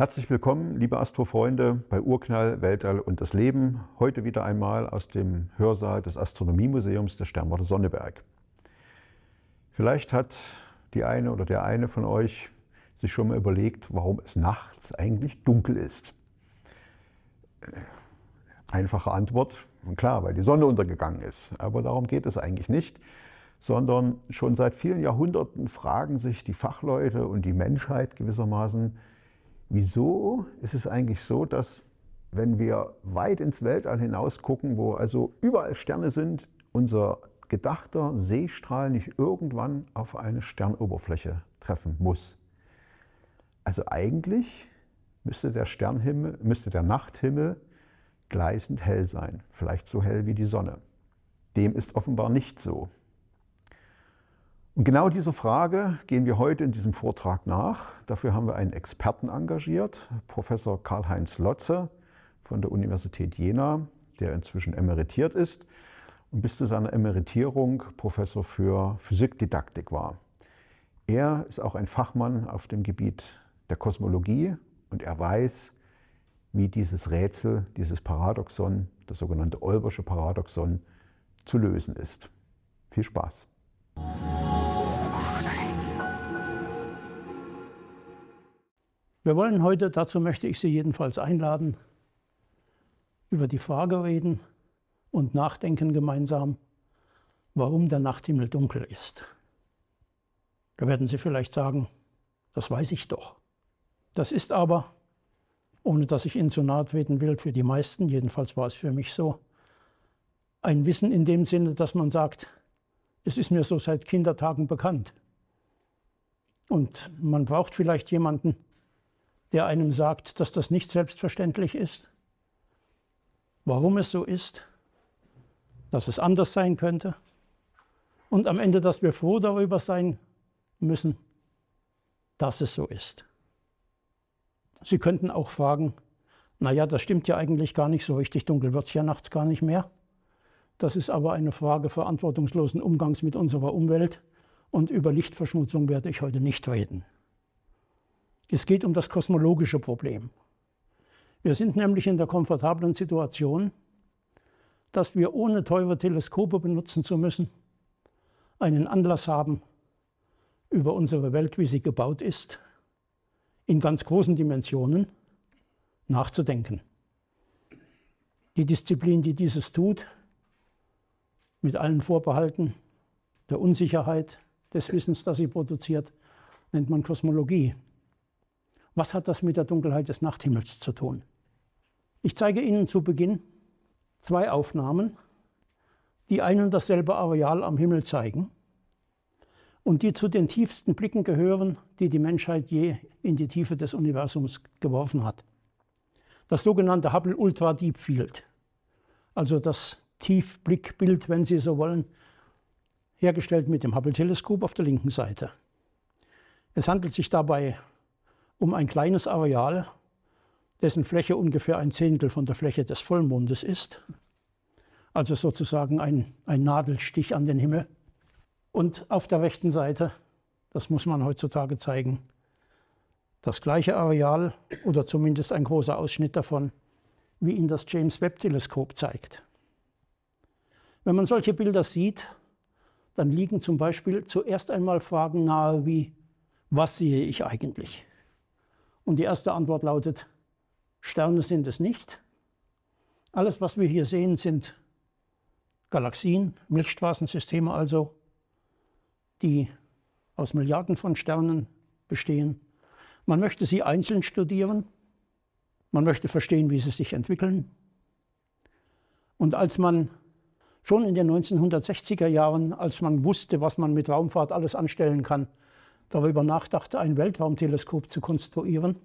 Herzlich willkommen, liebe Astrofreunde, bei Urknall, Weltall und das Leben. Heute wieder einmal aus dem Hörsaal des Astronomiemuseums der Sternwarte Sonneberg. Vielleicht hat die eine oder der eine von euch sich schon mal überlegt, warum es nachts eigentlich dunkel ist. Einfache Antwort, klar, weil die Sonne untergegangen ist. Aber darum geht es eigentlich nicht, sondern schon seit vielen Jahrhunderten fragen sich die Fachleute und die Menschheit gewissermaßen, wieso ist es eigentlich so, dass wenn wir weit ins Weltall hinaus gucken, wo also überall Sterne sind, unser gedachter Seestrahl nicht irgendwann auf eine Sternoberfläche treffen muss. Also eigentlich müsste der Sternhimmel, müsste der Nachthimmel gleißend hell sein, vielleicht so hell wie die Sonne. Dem ist offenbar nicht so. Und genau dieser Frage gehen wir heute in diesem Vortrag nach. Dafür haben wir einen Experten engagiert, Professor Karl-Heinz Lotze von der Universität Jena, der inzwischen emeritiert ist und bis zu seiner Emeritierung Professor für Physikdidaktik war. Er ist auch ein Fachmann auf dem Gebiet der Kosmologie und er weiß, wie dieses Rätsel, dieses Paradoxon, das sogenannte Olbersche Paradoxon, zu lösen ist. Viel Spaß! Wir wollen heute, dazu möchte ich Sie jedenfalls einladen, über die Frage reden und nachdenken gemeinsam, warum der Nachthimmel dunkel ist. Da werden Sie vielleicht sagen, das weiß ich doch. Das ist aber, ohne dass ich Ihnen zu nahe treten will, für die meisten, jedenfalls war es für mich so, ein Wissen in dem Sinne, dass man sagt, es ist mir so seit Kindertagen bekannt. Und man braucht vielleicht jemanden, der einem sagt, dass das nicht selbstverständlich ist, warum es so ist, dass es anders sein könnte und am Ende, dass wir froh darüber sein müssen, dass es so ist. Sie könnten auch fragen, naja, das stimmt ja eigentlich gar nicht so richtig, dunkel wird es ja nachts gar nicht mehr. Das ist aber eine Frage verantwortungslosen Umgangs mit unserer Umwelt und über Lichtverschmutzung werde ich heute nicht reden. Es geht um das kosmologische Problem. Wir sind nämlich in der komfortablen Situation, dass wir ohne teure Teleskope benutzen zu müssen, einen Anlass haben, über unsere Welt, wie sie gebaut ist, in ganz großen Dimensionen nachzudenken. Die Disziplin, die dieses tut, mit allen Vorbehalten der Unsicherheit, des Wissens, das sie produziert, nennt man Kosmologie. Was hat das mit der Dunkelheit des Nachthimmels zu tun? Ich zeige Ihnen zu Beginn zwei Aufnahmen, die ein und dasselbe Areal am Himmel zeigen und die zu den tiefsten Blicken gehören, die die Menschheit je in die Tiefe des Universums geworfen hat. Das sogenannte Hubble Ultra Deep Field, also das Tiefblickbild, wenn Sie so wollen, hergestellt mit dem Hubble-Teleskop auf der linken Seite. Es handelt sich dabei um ein kleines Areal, dessen Fläche ungefähr ein Zehntel von der Fläche des Vollmondes ist, also sozusagen ein, ein Nadelstich an den Himmel. Und auf der rechten Seite, das muss man heutzutage zeigen, das gleiche Areal oder zumindest ein großer Ausschnitt davon, wie ihn das James Webb-Teleskop zeigt. Wenn man solche Bilder sieht, dann liegen zum Beispiel zuerst einmal Fragen nahe wie, was sehe ich eigentlich? Und die erste Antwort lautet, Sterne sind es nicht. Alles, was wir hier sehen, sind Galaxien, Milchstraßensysteme also, die aus Milliarden von Sternen bestehen. Man möchte sie einzeln studieren, man möchte verstehen, wie sie sich entwickeln. Und als man schon in den 1960er Jahren, als man wusste, was man mit Raumfahrt alles anstellen kann, darüber nachdachte, ein Weltraumteleskop zu konstruieren,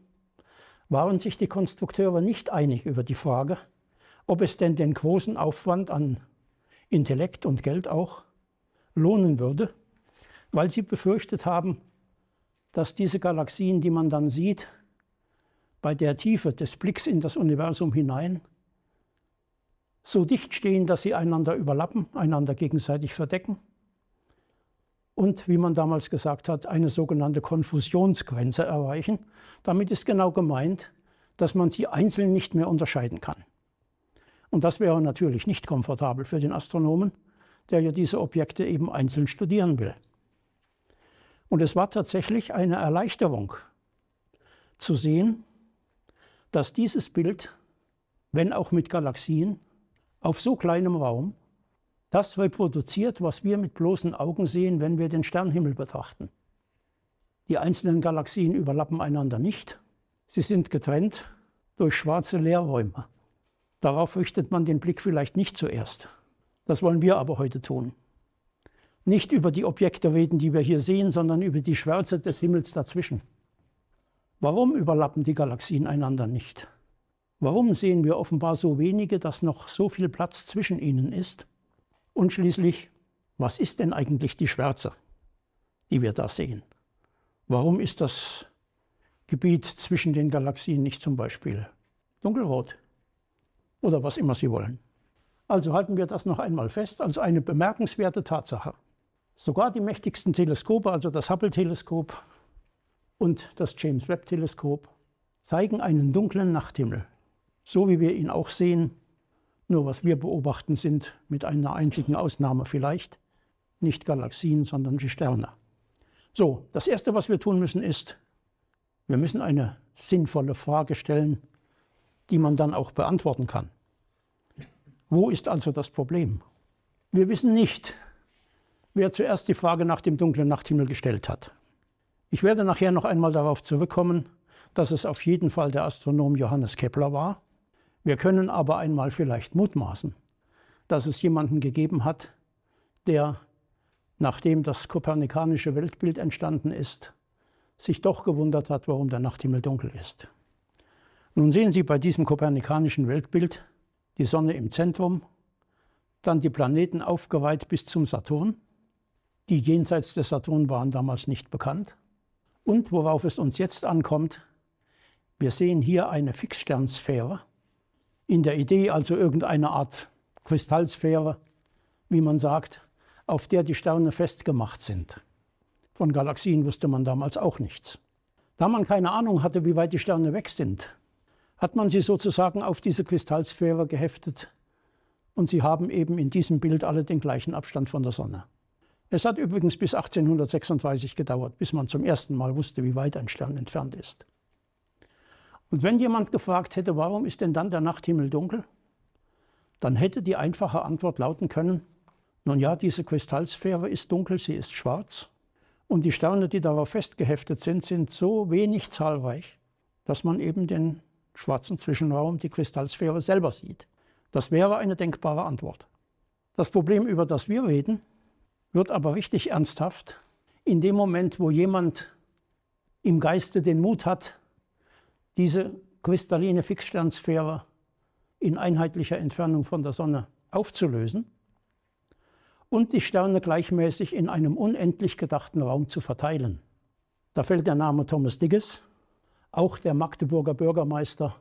waren sich die Konstrukteure nicht einig über die Frage, ob es denn den großen Aufwand an Intellekt und Geld auch lohnen würde, weil sie befürchtet haben, dass diese Galaxien, die man dann sieht, bei der Tiefe des Blicks in das Universum hinein so dicht stehen, dass sie einander überlappen, einander gegenseitig verdecken und, wie man damals gesagt hat, eine sogenannte Konfusionsgrenze erreichen. Damit ist genau gemeint, dass man sie einzeln nicht mehr unterscheiden kann. Und das wäre natürlich nicht komfortabel für den Astronomen, der ja diese Objekte eben einzeln studieren will. Und es war tatsächlich eine Erleichterung zu sehen, dass dieses Bild, wenn auch mit Galaxien, auf so kleinem Raum das reproduziert, was wir mit bloßen Augen sehen, wenn wir den Sternhimmel betrachten. Die einzelnen Galaxien überlappen einander nicht. Sie sind getrennt durch schwarze Leerräume. Darauf richtet man den Blick vielleicht nicht zuerst. Das wollen wir aber heute tun. Nicht über die Objekte reden, die wir hier sehen, sondern über die Schwärze des Himmels dazwischen. Warum überlappen die Galaxien einander nicht? Warum sehen wir offenbar so wenige, dass noch so viel Platz zwischen ihnen ist? Und schließlich, was ist denn eigentlich die Schwärze, die wir da sehen? Warum ist das Gebiet zwischen den Galaxien nicht zum Beispiel dunkelrot oder was immer Sie wollen? Also halten wir das noch einmal fest als eine bemerkenswerte Tatsache. Sogar die mächtigsten Teleskope, also das Hubble-Teleskop und das James Webb-Teleskop, zeigen einen dunklen Nachthimmel, so wie wir ihn auch sehen nur was wir beobachten, sind mit einer einzigen Ausnahme vielleicht nicht Galaxien, sondern die Sterne. So, das Erste, was wir tun müssen, ist, wir müssen eine sinnvolle Frage stellen, die man dann auch beantworten kann. Wo ist also das Problem? Wir wissen nicht, wer zuerst die Frage nach dem dunklen Nachthimmel gestellt hat. Ich werde nachher noch einmal darauf zurückkommen, dass es auf jeden Fall der Astronom Johannes Kepler war, wir können aber einmal vielleicht mutmaßen, dass es jemanden gegeben hat, der, nachdem das kopernikanische Weltbild entstanden ist, sich doch gewundert hat, warum der Nachthimmel dunkel ist. Nun sehen Sie bei diesem kopernikanischen Weltbild die Sonne im Zentrum, dann die Planeten aufgeweiht bis zum Saturn. Die jenseits des Saturn waren damals nicht bekannt. Und worauf es uns jetzt ankommt, wir sehen hier eine Fixsternsphäre, in der Idee, also irgendeine Art Kristallsphäre, wie man sagt, auf der die Sterne festgemacht sind. Von Galaxien wusste man damals auch nichts. Da man keine Ahnung hatte, wie weit die Sterne weg sind, hat man sie sozusagen auf diese Kristallsphäre geheftet und sie haben eben in diesem Bild alle den gleichen Abstand von der Sonne. Es hat übrigens bis 1836 gedauert, bis man zum ersten Mal wusste, wie weit ein Stern entfernt ist. Und wenn jemand gefragt hätte, warum ist denn dann der Nachthimmel dunkel, dann hätte die einfache Antwort lauten können, nun ja, diese Kristallsphäre ist dunkel, sie ist schwarz und die Sterne, die darauf festgeheftet sind, sind so wenig zahlreich, dass man eben den schwarzen Zwischenraum, die Kristallsphäre selber sieht. Das wäre eine denkbare Antwort. Das Problem, über das wir reden, wird aber richtig ernsthaft in dem Moment, wo jemand im Geiste den Mut hat, diese kristalline Fixsternsphäre in einheitlicher Entfernung von der Sonne aufzulösen und die Sterne gleichmäßig in einem unendlich gedachten Raum zu verteilen. Da fällt der Name Thomas Digges, auch der Magdeburger Bürgermeister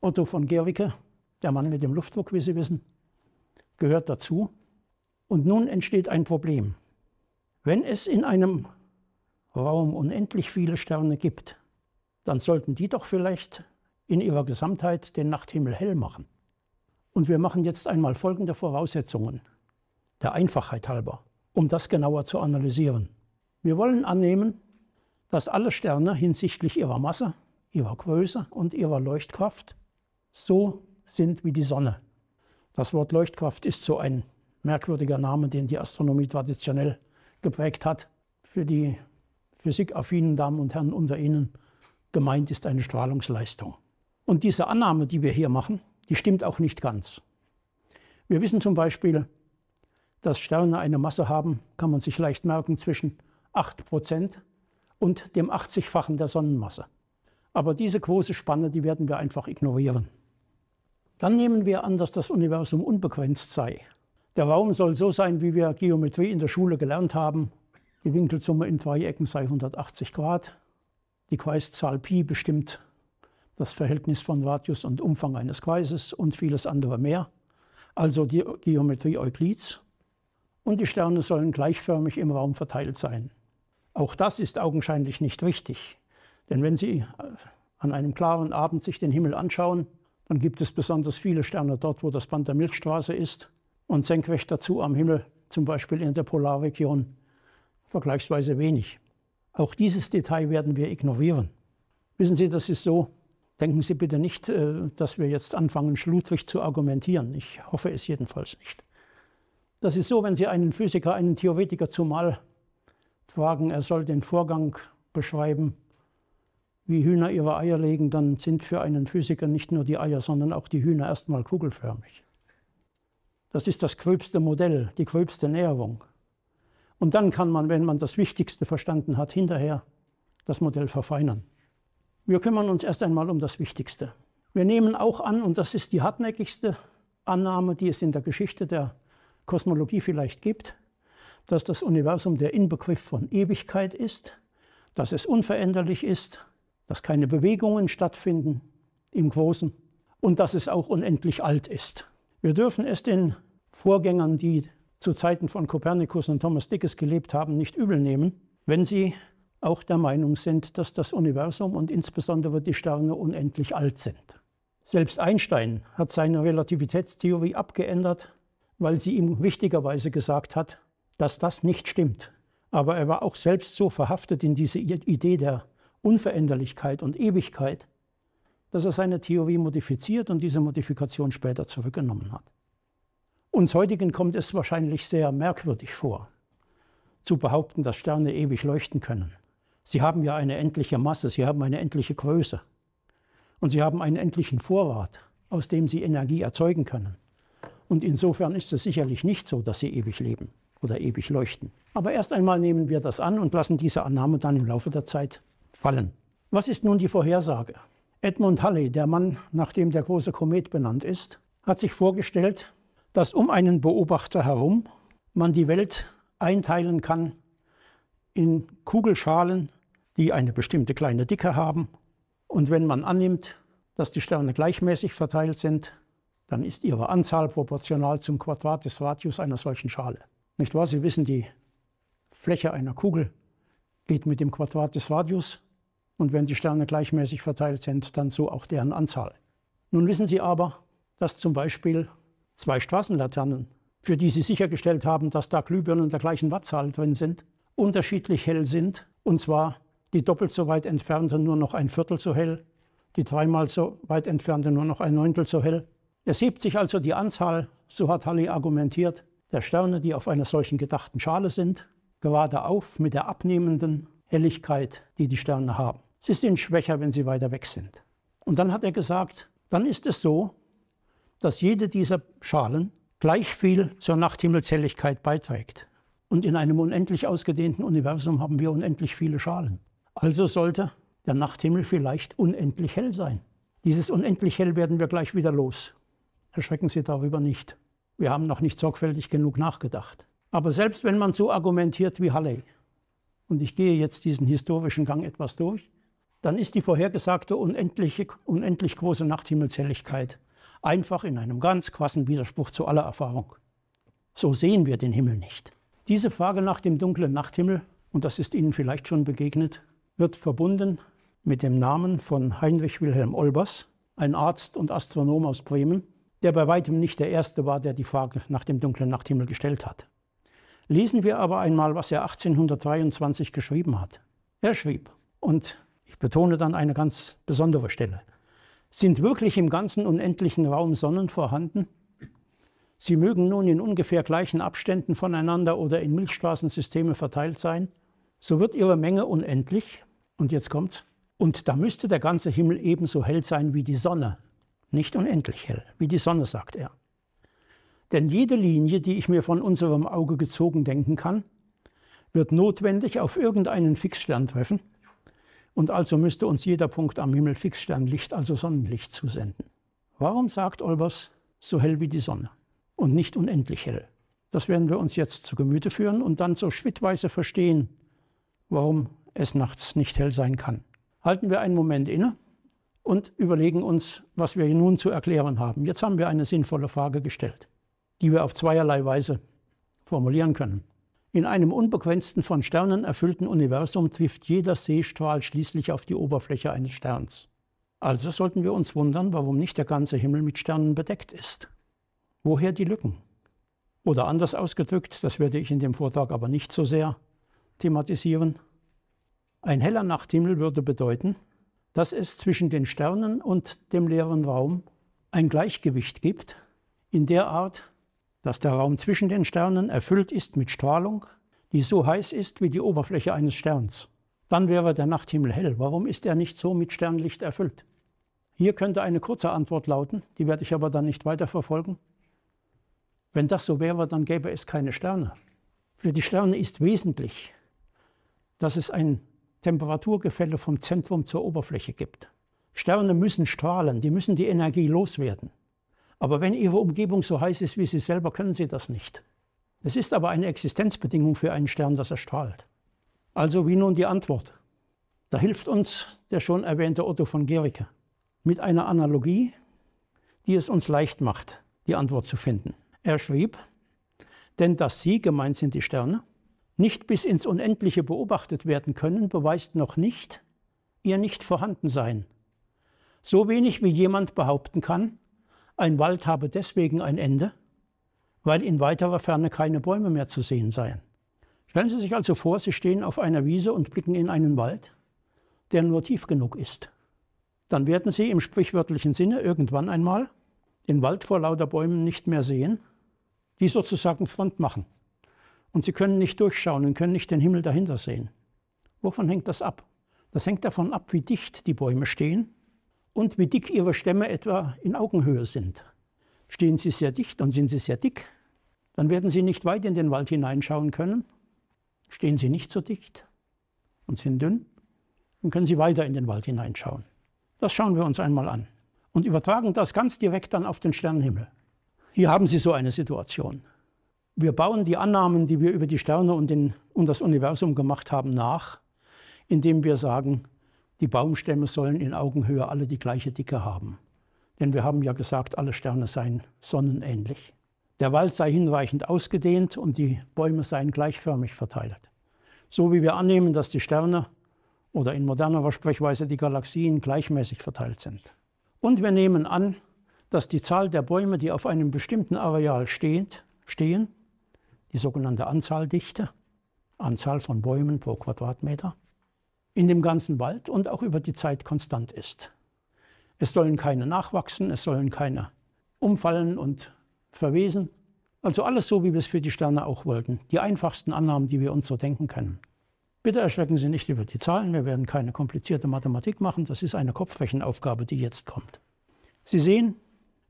Otto von Gericke, der Mann mit dem Luftdruck, wie Sie wissen, gehört dazu. Und nun entsteht ein Problem. Wenn es in einem Raum unendlich viele Sterne gibt, dann sollten die doch vielleicht in ihrer Gesamtheit den Nachthimmel hell machen. Und wir machen jetzt einmal folgende Voraussetzungen, der Einfachheit halber, um das genauer zu analysieren. Wir wollen annehmen, dass alle Sterne hinsichtlich ihrer Masse, ihrer Größe und ihrer Leuchtkraft so sind wie die Sonne. Das Wort Leuchtkraft ist so ein merkwürdiger Name, den die Astronomie traditionell geprägt hat. Für die physikaffinen Damen und Herren unter Ihnen gemeint ist eine Strahlungsleistung. Und diese Annahme, die wir hier machen, die stimmt auch nicht ganz. Wir wissen zum Beispiel, dass Sterne eine Masse haben, kann man sich leicht merken, zwischen 8% und dem 80-fachen der Sonnenmasse. Aber diese große Spanne, die werden wir einfach ignorieren. Dann nehmen wir an, dass das Universum unbegrenzt sei. Der Raum soll so sein, wie wir Geometrie in der Schule gelernt haben. Die Winkelsumme in Dreiecken sei 180 Grad. Die Kreiszahl Pi bestimmt das Verhältnis von Radius und Umfang eines Kreises und vieles andere mehr, also die Geometrie Euklids. Und die Sterne sollen gleichförmig im Raum verteilt sein. Auch das ist augenscheinlich nicht richtig, denn wenn Sie äh, an einem klaren Abend sich den Himmel anschauen, dann gibt es besonders viele Sterne dort, wo das Band der Milchstraße ist und senkrecht dazu am Himmel, zum Beispiel in der Polarregion, vergleichsweise wenig. Auch dieses Detail werden wir ignorieren. Wissen Sie, das ist so. Denken Sie bitte nicht, äh, dass wir jetzt anfangen, schludrig zu argumentieren. Ich hoffe es jedenfalls nicht. Das ist so, wenn Sie einen Physiker, einen Theoretiker zumal fragen, er soll den Vorgang beschreiben, wie Hühner ihre Eier legen, dann sind für einen Physiker nicht nur die Eier, sondern auch die Hühner erstmal kugelförmig. Das ist das gröbste Modell, die gröbste Näherung. Und dann kann man, wenn man das Wichtigste verstanden hat, hinterher das Modell verfeinern. Wir kümmern uns erst einmal um das Wichtigste. Wir nehmen auch an, und das ist die hartnäckigste Annahme, die es in der Geschichte der Kosmologie vielleicht gibt, dass das Universum der Inbegriff von Ewigkeit ist, dass es unveränderlich ist, dass keine Bewegungen stattfinden im Großen und dass es auch unendlich alt ist. Wir dürfen es den Vorgängern, die zu Zeiten von Kopernikus und Thomas Dickes gelebt haben, nicht übel nehmen, wenn sie auch der Meinung sind, dass das Universum und insbesondere die Sterne unendlich alt sind. Selbst Einstein hat seine Relativitätstheorie abgeändert, weil sie ihm wichtigerweise gesagt hat, dass das nicht stimmt. Aber er war auch selbst so verhaftet in diese Idee der Unveränderlichkeit und Ewigkeit, dass er seine Theorie modifiziert und diese Modifikation später zurückgenommen hat. Uns heutigen kommt es wahrscheinlich sehr merkwürdig vor, zu behaupten, dass Sterne ewig leuchten können. Sie haben ja eine endliche Masse, sie haben eine endliche Größe und sie haben einen endlichen Vorrat, aus dem sie Energie erzeugen können. Und insofern ist es sicherlich nicht so, dass sie ewig leben oder ewig leuchten. Aber erst einmal nehmen wir das an und lassen diese Annahme dann im Laufe der Zeit fallen. Was ist nun die Vorhersage? Edmund Halley, der Mann, nach dem der große Komet benannt ist, hat sich vorgestellt, dass um einen Beobachter herum man die Welt einteilen kann in Kugelschalen, die eine bestimmte kleine Dicke haben. Und wenn man annimmt, dass die Sterne gleichmäßig verteilt sind, dann ist ihre Anzahl proportional zum Quadrat des Radius einer solchen Schale. Nicht wahr? Sie wissen, die Fläche einer Kugel geht mit dem Quadrat des Radius und wenn die Sterne gleichmäßig verteilt sind, dann so auch deren Anzahl. Nun wissen Sie aber, dass zum Beispiel zwei Straßenlaternen, für die sie sichergestellt haben, dass da Glühbirnen der gleichen Wattzahl drin sind, unterschiedlich hell sind. Und zwar die doppelt so weit entfernten nur noch ein Viertel so hell, die dreimal so weit entfernten nur noch ein Neuntel so hell. Es hebt sich also die Anzahl, so hat Halley argumentiert, der Sterne, die auf einer solchen gedachten Schale sind, gerade auf mit der abnehmenden Helligkeit, die die Sterne haben. Sie sind schwächer, wenn sie weiter weg sind. Und dann hat er gesagt, dann ist es so, dass jede dieser Schalen gleich viel zur Nachthimmelzelligkeit beiträgt. Und in einem unendlich ausgedehnten Universum haben wir unendlich viele Schalen. Also sollte der Nachthimmel vielleicht unendlich hell sein. Dieses unendlich hell werden wir gleich wieder los. Erschrecken Sie darüber nicht. Wir haben noch nicht sorgfältig genug nachgedacht. Aber selbst wenn man so argumentiert wie Halley, und ich gehe jetzt diesen historischen Gang etwas durch, dann ist die vorhergesagte unendliche, unendlich große Nachthimmelshelligkeit einfach in einem ganz krassen Widerspruch zu aller Erfahrung. So sehen wir den Himmel nicht. Diese Frage nach dem dunklen Nachthimmel, und das ist Ihnen vielleicht schon begegnet, wird verbunden mit dem Namen von Heinrich Wilhelm Olbers, ein Arzt und Astronom aus Bremen, der bei weitem nicht der Erste war, der die Frage nach dem dunklen Nachthimmel gestellt hat. Lesen wir aber einmal, was er 1823 geschrieben hat. Er schrieb, und ich betone dann eine ganz besondere Stelle, sind wirklich im ganzen unendlichen Raum Sonnen vorhanden? Sie mögen nun in ungefähr gleichen Abständen voneinander oder in Milchstraßensysteme verteilt sein, so wird ihre Menge unendlich. Und jetzt kommt's. Und da müsste der ganze Himmel ebenso hell sein wie die Sonne. Nicht unendlich hell, wie die Sonne, sagt er. Denn jede Linie, die ich mir von unserem Auge gezogen denken kann, wird notwendig auf irgendeinen Fixstern treffen – und also müsste uns jeder Punkt am Himmel Fixstern Licht, also Sonnenlicht, zusenden. Warum sagt Olbers so hell wie die Sonne und nicht unendlich hell? Das werden wir uns jetzt zu Gemüte führen und dann so schrittweise verstehen, warum es nachts nicht hell sein kann. Halten wir einen Moment inne und überlegen uns, was wir nun zu erklären haben. Jetzt haben wir eine sinnvolle Frage gestellt, die wir auf zweierlei Weise formulieren können. In einem unbegrenzten von Sternen erfüllten Universum trifft jeder Seestrahl schließlich auf die Oberfläche eines Sterns. Also sollten wir uns wundern, warum nicht der ganze Himmel mit Sternen bedeckt ist. Woher die Lücken? Oder anders ausgedrückt, das werde ich in dem Vortrag aber nicht so sehr thematisieren, ein heller Nachthimmel würde bedeuten, dass es zwischen den Sternen und dem leeren Raum ein Gleichgewicht gibt, in der Art, dass der Raum zwischen den Sternen erfüllt ist mit Strahlung, die so heiß ist wie die Oberfläche eines Sterns. Dann wäre der Nachthimmel hell. Warum ist er nicht so mit Sternlicht erfüllt? Hier könnte eine kurze Antwort lauten, die werde ich aber dann nicht weiterverfolgen. Wenn das so wäre, dann gäbe es keine Sterne. Für die Sterne ist wesentlich, dass es ein Temperaturgefälle vom Zentrum zur Oberfläche gibt. Sterne müssen strahlen, die müssen die Energie loswerden. Aber wenn Ihre Umgebung so heiß ist wie Sie selber, können Sie das nicht. Es ist aber eine Existenzbedingung für einen Stern, dass er strahlt. Also wie nun die Antwort? Da hilft uns der schon erwähnte Otto von Gericke mit einer Analogie, die es uns leicht macht, die Antwort zu finden. Er schrieb, denn dass sie, gemeint sind die Sterne, nicht bis ins Unendliche beobachtet werden können, beweist noch nicht ihr Nichtvorhandensein. So wenig wie jemand behaupten kann, ein Wald habe deswegen ein Ende, weil in weiterer Ferne keine Bäume mehr zu sehen seien. Stellen Sie sich also vor, Sie stehen auf einer Wiese und blicken in einen Wald, der nur tief genug ist. Dann werden Sie im sprichwörtlichen Sinne irgendwann einmal den Wald vor lauter Bäumen nicht mehr sehen, die sozusagen Front machen. Und Sie können nicht durchschauen und können nicht den Himmel dahinter sehen. Wovon hängt das ab? Das hängt davon ab, wie dicht die Bäume stehen und wie dick ihre Stämme etwa in Augenhöhe sind. Stehen sie sehr dicht, dann sind sie sehr dick. Dann werden sie nicht weit in den Wald hineinschauen können. Stehen sie nicht so dicht und sind dünn, dann können sie weiter in den Wald hineinschauen. Das schauen wir uns einmal an und übertragen das ganz direkt dann auf den Sternenhimmel. Hier haben Sie so eine Situation. Wir bauen die Annahmen, die wir über die Sterne und, den, und das Universum gemacht haben, nach, indem wir sagen, die Baumstämme sollen in Augenhöhe alle die gleiche Dicke haben. Denn wir haben ja gesagt, alle Sterne seien sonnenähnlich. Der Wald sei hinreichend ausgedehnt und die Bäume seien gleichförmig verteilt. So wie wir annehmen, dass die Sterne oder in modernerer Sprechweise die Galaxien gleichmäßig verteilt sind. Und wir nehmen an, dass die Zahl der Bäume, die auf einem bestimmten Areal steht, stehen, die sogenannte Anzahldichte, Anzahl von Bäumen pro Quadratmeter, in dem ganzen Wald und auch über die Zeit konstant ist. Es sollen keine nachwachsen, es sollen keine umfallen und verwesen. Also alles so, wie wir es für die Sterne auch wollten. Die einfachsten Annahmen, die wir uns so denken können. Bitte erschrecken Sie nicht über die Zahlen, wir werden keine komplizierte Mathematik machen, das ist eine Kopfflächenaufgabe, die jetzt kommt. Sie sehen,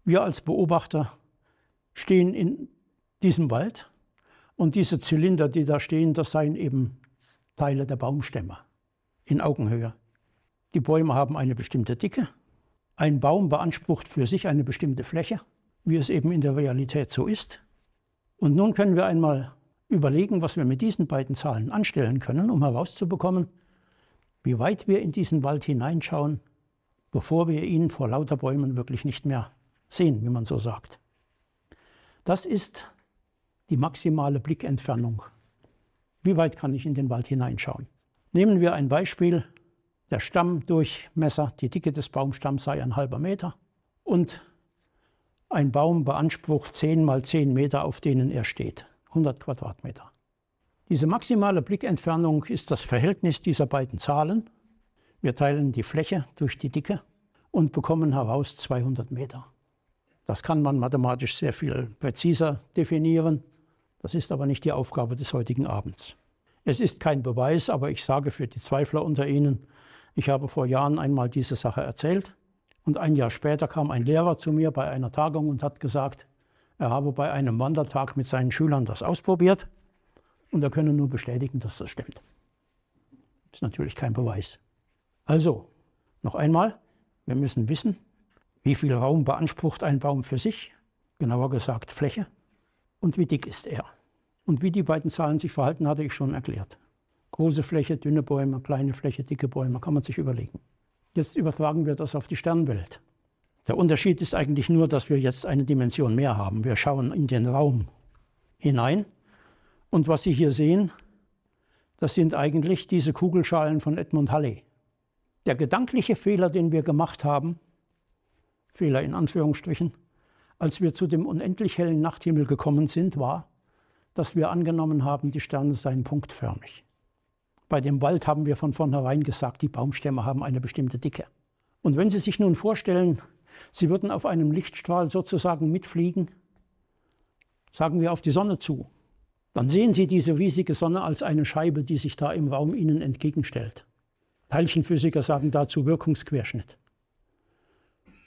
wir als Beobachter stehen in diesem Wald und diese Zylinder, die da stehen, das seien eben Teile der Baumstämme in Augenhöhe. Die Bäume haben eine bestimmte Dicke. Ein Baum beansprucht für sich eine bestimmte Fläche, wie es eben in der Realität so ist. Und nun können wir einmal überlegen, was wir mit diesen beiden Zahlen anstellen können, um herauszubekommen, wie weit wir in diesen Wald hineinschauen, bevor wir ihn vor lauter Bäumen wirklich nicht mehr sehen, wie man so sagt. Das ist die maximale Blickentfernung. Wie weit kann ich in den Wald hineinschauen? Nehmen wir ein Beispiel. Der Stammdurchmesser, die Dicke des Baumstamms sei ein halber Meter und ein Baum beansprucht 10 mal 10 Meter, auf denen er steht, 100 Quadratmeter. Diese maximale Blickentfernung ist das Verhältnis dieser beiden Zahlen. Wir teilen die Fläche durch die Dicke und bekommen heraus 200 Meter. Das kann man mathematisch sehr viel präziser definieren. Das ist aber nicht die Aufgabe des heutigen Abends. Es ist kein Beweis, aber ich sage für die Zweifler unter Ihnen, ich habe vor Jahren einmal diese Sache erzählt und ein Jahr später kam ein Lehrer zu mir bei einer Tagung und hat gesagt, er habe bei einem Wandertag mit seinen Schülern das ausprobiert und er könne nur bestätigen, dass das stimmt. Ist natürlich kein Beweis. Also, noch einmal, wir müssen wissen, wie viel Raum beansprucht ein Baum für sich, genauer gesagt Fläche, und wie dick ist er. Und wie die beiden Zahlen sich verhalten, hatte ich schon erklärt. Große Fläche, dünne Bäume, kleine Fläche, dicke Bäume, kann man sich überlegen. Jetzt übertragen wir das auf die Sternwelt. Der Unterschied ist eigentlich nur, dass wir jetzt eine Dimension mehr haben. Wir schauen in den Raum hinein. Und was Sie hier sehen, das sind eigentlich diese Kugelschalen von Edmund Halley. Der gedankliche Fehler, den wir gemacht haben, Fehler in Anführungsstrichen, als wir zu dem unendlich hellen Nachthimmel gekommen sind, war, dass wir angenommen haben, die Sterne seien punktförmig. Bei dem Wald haben wir von vornherein gesagt, die Baumstämme haben eine bestimmte Dicke. Und wenn Sie sich nun vorstellen, Sie würden auf einem Lichtstrahl sozusagen mitfliegen, sagen wir auf die Sonne zu, dann sehen Sie diese riesige Sonne als eine Scheibe, die sich da im Raum Ihnen entgegenstellt. Teilchenphysiker sagen dazu Wirkungsquerschnitt.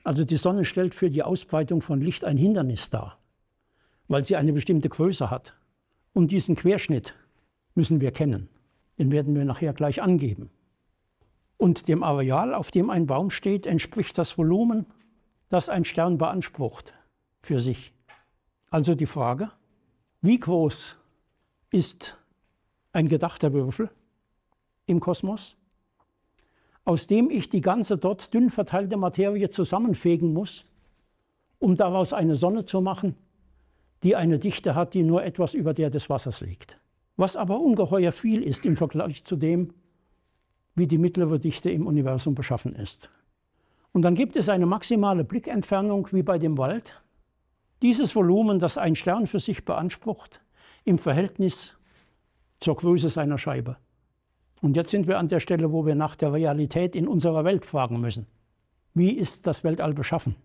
Also die Sonne stellt für die Ausbreitung von Licht ein Hindernis dar, weil sie eine bestimmte Größe hat. Und diesen Querschnitt müssen wir kennen. Den werden wir nachher gleich angeben. Und dem Areal, auf dem ein Baum steht, entspricht das Volumen, das ein Stern beansprucht für sich. Also die Frage, wie groß ist ein gedachter Würfel im Kosmos, aus dem ich die ganze dort dünn verteilte Materie zusammenfegen muss, um daraus eine Sonne zu machen, die eine Dichte hat, die nur etwas über der des Wassers liegt. Was aber ungeheuer viel ist im Vergleich zu dem, wie die mittlere Dichte im Universum beschaffen ist. Und dann gibt es eine maximale Blickentfernung wie bei dem Wald. Dieses Volumen, das ein Stern für sich beansprucht, im Verhältnis zur Größe seiner Scheibe. Und jetzt sind wir an der Stelle, wo wir nach der Realität in unserer Welt fragen müssen. Wie ist das Weltall beschaffen?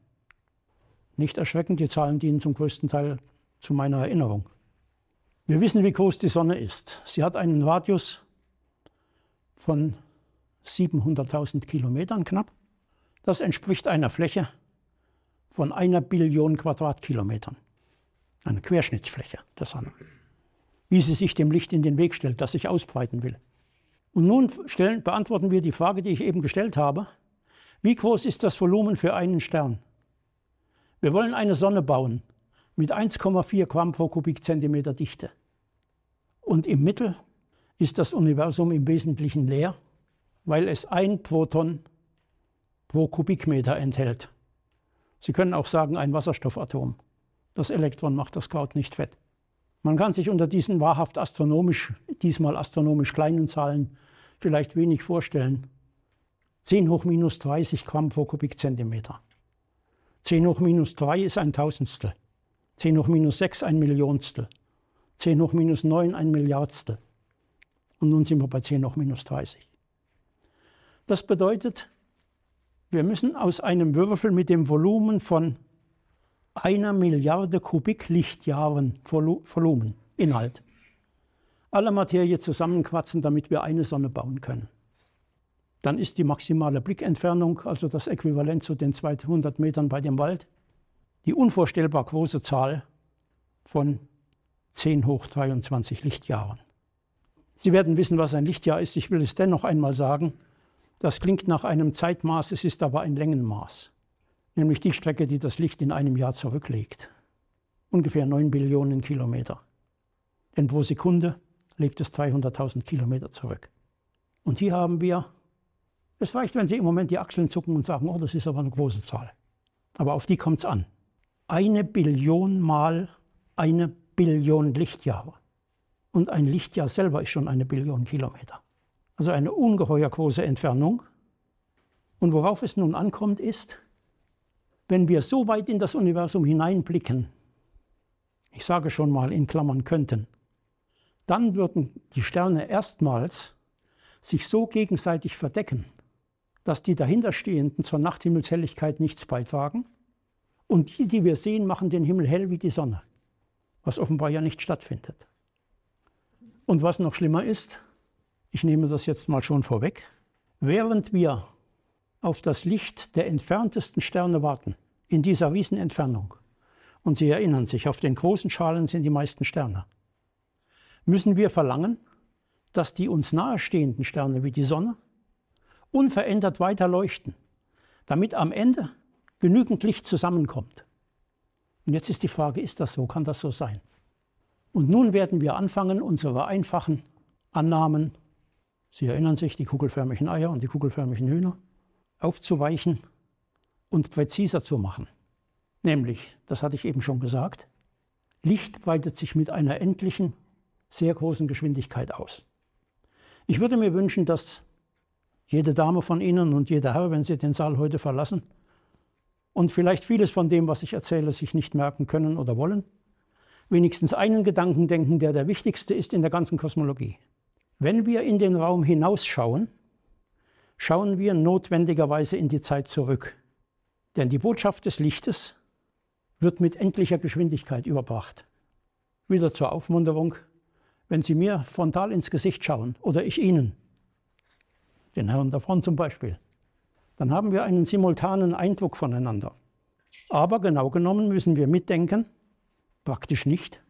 Nicht erschreckend, die Zahlen dienen zum größten Teil zu meiner Erinnerung. Wir wissen, wie groß die Sonne ist. Sie hat einen Radius von 700.000 Kilometern knapp. Das entspricht einer Fläche von einer Billion Quadratkilometern. Eine Querschnittsfläche der Sonne. Wie sie sich dem Licht in den Weg stellt, das sich ausbreiten will. Und nun stellen, beantworten wir die Frage, die ich eben gestellt habe. Wie groß ist das Volumen für einen Stern? Wir wollen eine Sonne bauen mit 1,4 Gramm pro Kubikzentimeter Dichte. Und im Mittel ist das Universum im Wesentlichen leer, weil es ein Proton pro Kubikmeter enthält. Sie können auch sagen, ein Wasserstoffatom. Das Elektron macht das Kraut nicht fett. Man kann sich unter diesen wahrhaft astronomisch, diesmal astronomisch kleinen Zahlen vielleicht wenig vorstellen. 10 hoch minus 30 Gramm pro Kubikzentimeter. 10 hoch minus 3 ist ein Tausendstel. 10 hoch minus 6 ein Millionstel, 10 hoch minus 9 ein Milliardstel. Und nun sind wir bei 10 hoch minus 30. Das bedeutet, wir müssen aus einem Würfel mit dem Volumen von einer Milliarde Kubiklichtjahren Volumen, Inhalt, alle Materie zusammenquatzen, damit wir eine Sonne bauen können. Dann ist die maximale Blickentfernung, also das Äquivalent zu den 200 Metern bei dem Wald, die unvorstellbar große Zahl von 10 hoch 23 Lichtjahren. Sie werden wissen, was ein Lichtjahr ist. Ich will es dennoch einmal sagen. Das klingt nach einem Zeitmaß, es ist aber ein Längenmaß, nämlich die Strecke, die das Licht in einem Jahr zurücklegt. Ungefähr 9 Billionen Kilometer. Denn pro Sekunde legt es 300.000 Kilometer zurück. Und hier haben wir, es reicht, wenn Sie im Moment die Achseln zucken und sagen, oh, das ist aber eine große Zahl. Aber auf die kommt es an eine Billion mal eine Billion Lichtjahre. Und ein Lichtjahr selber ist schon eine Billion Kilometer. Also eine ungeheuer große Entfernung. Und worauf es nun ankommt, ist, wenn wir so weit in das Universum hineinblicken, ich sage schon mal in Klammern könnten, dann würden die Sterne erstmals sich so gegenseitig verdecken, dass die dahinterstehenden zur Nachthimmelshelligkeit nichts beitragen und die, die wir sehen, machen den Himmel hell wie die Sonne, was offenbar ja nicht stattfindet. Und was noch schlimmer ist, ich nehme das jetzt mal schon vorweg, während wir auf das Licht der entferntesten Sterne warten, in dieser Riesenentfernung, und Sie erinnern sich, auf den großen Schalen sind die meisten Sterne, müssen wir verlangen, dass die uns nahestehenden Sterne wie die Sonne unverändert weiter leuchten, damit am Ende genügend Licht zusammenkommt. Und jetzt ist die Frage, ist das so? Kann das so sein? Und nun werden wir anfangen, unsere einfachen Annahmen, Sie erinnern sich, die kugelförmigen Eier und die kugelförmigen Hühner, aufzuweichen und präziser zu machen. Nämlich, das hatte ich eben schon gesagt, Licht weitet sich mit einer endlichen, sehr großen Geschwindigkeit aus. Ich würde mir wünschen, dass jede Dame von Ihnen und jeder Herr, wenn Sie den Saal heute verlassen, und vielleicht vieles von dem, was ich erzähle, sich nicht merken können oder wollen, wenigstens einen Gedanken denken, der der wichtigste ist in der ganzen Kosmologie. Wenn wir in den Raum hinausschauen, schauen wir notwendigerweise in die Zeit zurück. Denn die Botschaft des Lichtes wird mit endlicher Geschwindigkeit überbracht. Wieder zur Aufmunterung, wenn Sie mir frontal ins Gesicht schauen oder ich Ihnen, den Herrn davon zum Beispiel, dann haben wir einen simultanen Eindruck voneinander. Aber genau genommen müssen wir mitdenken, praktisch nicht,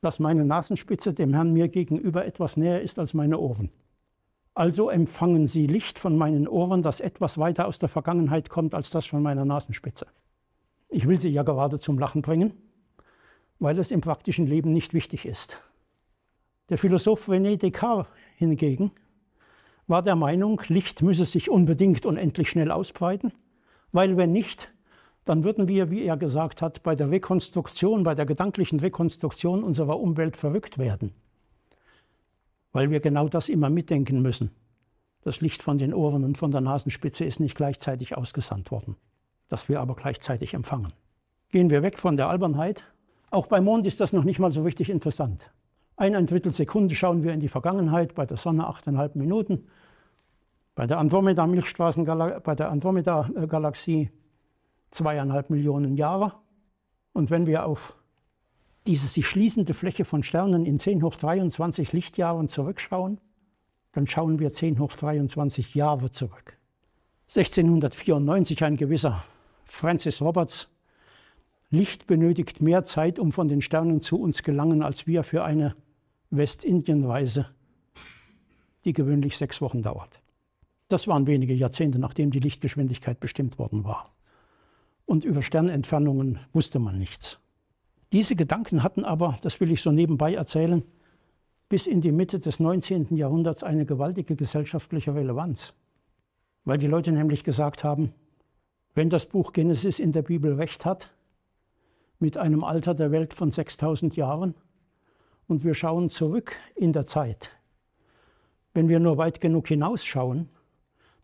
dass meine Nasenspitze dem Herrn mir gegenüber etwas näher ist als meine Ohren. Also empfangen sie Licht von meinen Ohren, das etwas weiter aus der Vergangenheit kommt als das von meiner Nasenspitze. Ich will sie ja gerade zum Lachen bringen, weil es im praktischen Leben nicht wichtig ist. Der Philosoph René Descartes hingegen war der Meinung, Licht müsse sich unbedingt unendlich schnell ausbreiten, weil wenn nicht, dann würden wir, wie er gesagt hat, bei der Rekonstruktion, bei der gedanklichen Rekonstruktion unserer Umwelt verrückt werden, weil wir genau das immer mitdenken müssen. Das Licht von den Ohren und von der Nasenspitze ist nicht gleichzeitig ausgesandt worden, das wir aber gleichzeitig empfangen. Gehen wir weg von der Albernheit. Auch beim Mond ist das noch nicht mal so richtig interessant. Eineinviertel Sekunde schauen wir in die Vergangenheit, bei der Sonne 8,5 Minuten, bei der Andromeda-Milchstraßengalaxie Andromeda zweieinhalb Millionen Jahre. Und wenn wir auf diese sich schließende Fläche von Sternen in 10 hoch 23 Lichtjahren zurückschauen, dann schauen wir 10 hoch 23 Jahre zurück. 1694 ein gewisser Francis Roberts. Licht benötigt mehr Zeit, um von den Sternen zu uns gelangen, als wir für eine Westindienreise, die gewöhnlich sechs Wochen dauert. Das waren wenige Jahrzehnte, nachdem die Lichtgeschwindigkeit bestimmt worden war. Und über Sternentfernungen wusste man nichts. Diese Gedanken hatten aber, das will ich so nebenbei erzählen, bis in die Mitte des 19. Jahrhunderts eine gewaltige gesellschaftliche Relevanz. Weil die Leute nämlich gesagt haben, wenn das Buch Genesis in der Bibel recht hat, mit einem Alter der Welt von 6000 Jahren, und wir schauen zurück in der Zeit. Wenn wir nur weit genug hinausschauen,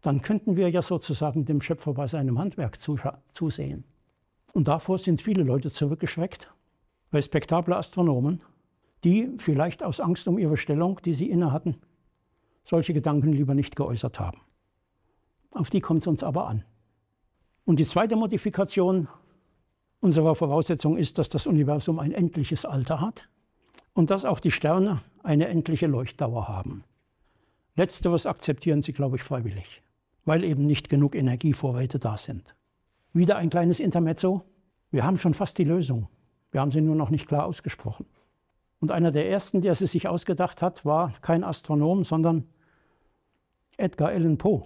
dann könnten wir ja sozusagen dem Schöpfer bei seinem Handwerk zusehen. Und davor sind viele Leute zurückgeschreckt, respektable Astronomen, die vielleicht aus Angst um ihre Stellung, die sie innehatten, solche Gedanken lieber nicht geäußert haben. Auf die kommt es uns aber an. Und die zweite Modifikation unserer Voraussetzung ist, dass das Universum ein endliches Alter hat und dass auch die Sterne eine endliche Leuchtdauer haben. Letzteres akzeptieren sie, glaube ich, freiwillig, weil eben nicht genug Energievorräte da sind. Wieder ein kleines Intermezzo. Wir haben schon fast die Lösung. Wir haben sie nur noch nicht klar ausgesprochen. Und einer der ersten, der sie sich ausgedacht hat, war kein Astronom, sondern Edgar Allan Poe.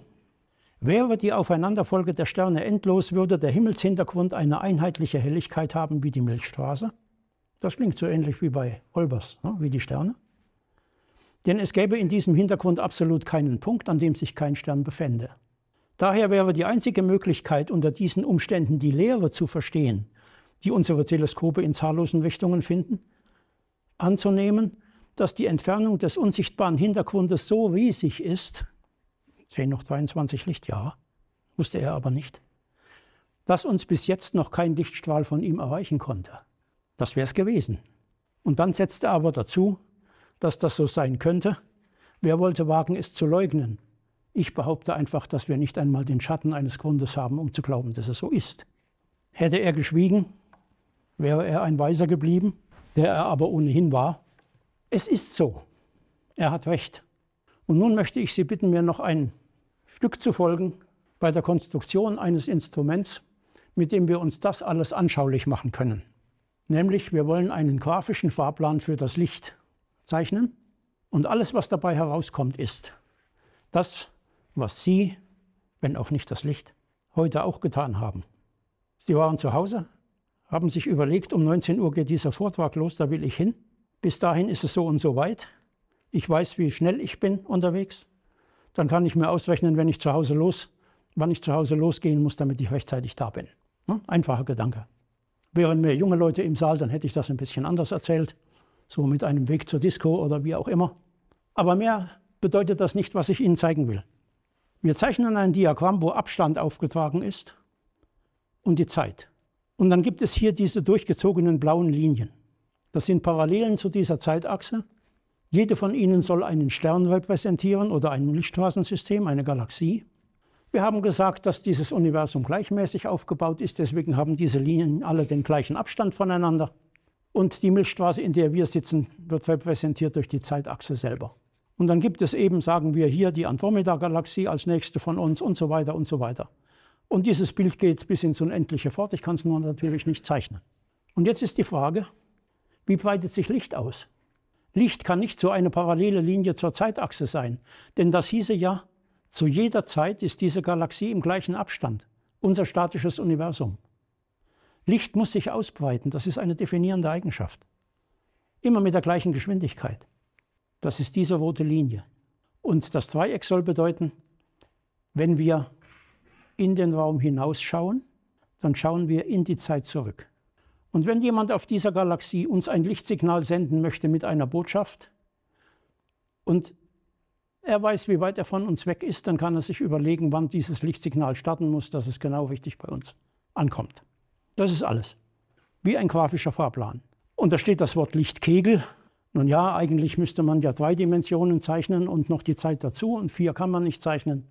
Wäre die Aufeinanderfolge der Sterne endlos, würde der Himmelshintergrund eine einheitliche Helligkeit haben wie die Milchstraße das klingt so ähnlich wie bei Olbers, ne? wie die Sterne. Denn es gäbe in diesem Hintergrund absolut keinen Punkt, an dem sich kein Stern befände. Daher wäre die einzige Möglichkeit, unter diesen Umständen die Lehre zu verstehen, die unsere Teleskope in zahllosen Richtungen finden, anzunehmen, dass die Entfernung des unsichtbaren Hintergrundes so riesig ist, 10 noch 23 Lichtjahre, wusste er aber nicht, dass uns bis jetzt noch kein Lichtstrahl von ihm erreichen konnte. Das wäre es gewesen. Und dann setzte er aber dazu, dass das so sein könnte. Wer wollte wagen, es zu leugnen? Ich behaupte einfach, dass wir nicht einmal den Schatten eines Grundes haben, um zu glauben, dass es so ist. Hätte er geschwiegen, wäre er ein Weiser geblieben, der er aber ohnehin war. Es ist so. Er hat recht. Und nun möchte ich Sie bitten, mir noch ein Stück zu folgen bei der Konstruktion eines Instruments, mit dem wir uns das alles anschaulich machen können. Nämlich, wir wollen einen grafischen Fahrplan für das Licht zeichnen. Und alles, was dabei herauskommt, ist das, was Sie, wenn auch nicht das Licht, heute auch getan haben. Sie waren zu Hause, haben sich überlegt, um 19 Uhr geht dieser Vortrag los, da will ich hin. Bis dahin ist es so und so weit. Ich weiß, wie schnell ich bin unterwegs. Dann kann ich mir ausrechnen, wenn ich zu Hause los, wann ich zu Hause losgehen muss, damit ich rechtzeitig da bin. Ne? Einfacher Gedanke. Wären mehr junge Leute im Saal, dann hätte ich das ein bisschen anders erzählt, so mit einem Weg zur Disco oder wie auch immer. Aber mehr bedeutet das nicht, was ich Ihnen zeigen will. Wir zeichnen ein Diagramm, wo Abstand aufgetragen ist und die Zeit. Und dann gibt es hier diese durchgezogenen blauen Linien. Das sind Parallelen zu dieser Zeitachse. Jede von ihnen soll einen Stern repräsentieren oder ein Lichtstraßensystem, eine Galaxie. Wir haben gesagt, dass dieses Universum gleichmäßig aufgebaut ist, deswegen haben diese Linien alle den gleichen Abstand voneinander. Und die Milchstraße, in der wir sitzen, wird repräsentiert durch die Zeitachse selber. Und dann gibt es eben, sagen wir hier, die Andromeda-Galaxie als nächste von uns und so weiter und so weiter. Und dieses Bild geht bis ins Unendliche fort. Ich kann es nur natürlich nicht zeichnen. Und jetzt ist die Frage, wie breitet sich Licht aus? Licht kann nicht so eine parallele Linie zur Zeitachse sein, denn das hieße ja, zu jeder Zeit ist diese Galaxie im gleichen Abstand, unser statisches Universum. Licht muss sich ausbreiten, das ist eine definierende Eigenschaft. Immer mit der gleichen Geschwindigkeit. Das ist diese rote Linie. Und das Dreieck soll bedeuten, wenn wir in den Raum hinausschauen, dann schauen wir in die Zeit zurück. Und wenn jemand auf dieser Galaxie uns ein Lichtsignal senden möchte mit einer Botschaft und er weiß, wie weit er von uns weg ist, dann kann er sich überlegen, wann dieses Lichtsignal starten muss, dass es genau richtig bei uns ankommt. Das ist alles. Wie ein grafischer Fahrplan. Und da steht das Wort Lichtkegel. Nun ja, eigentlich müsste man ja drei Dimensionen zeichnen und noch die Zeit dazu. Und vier kann man nicht zeichnen.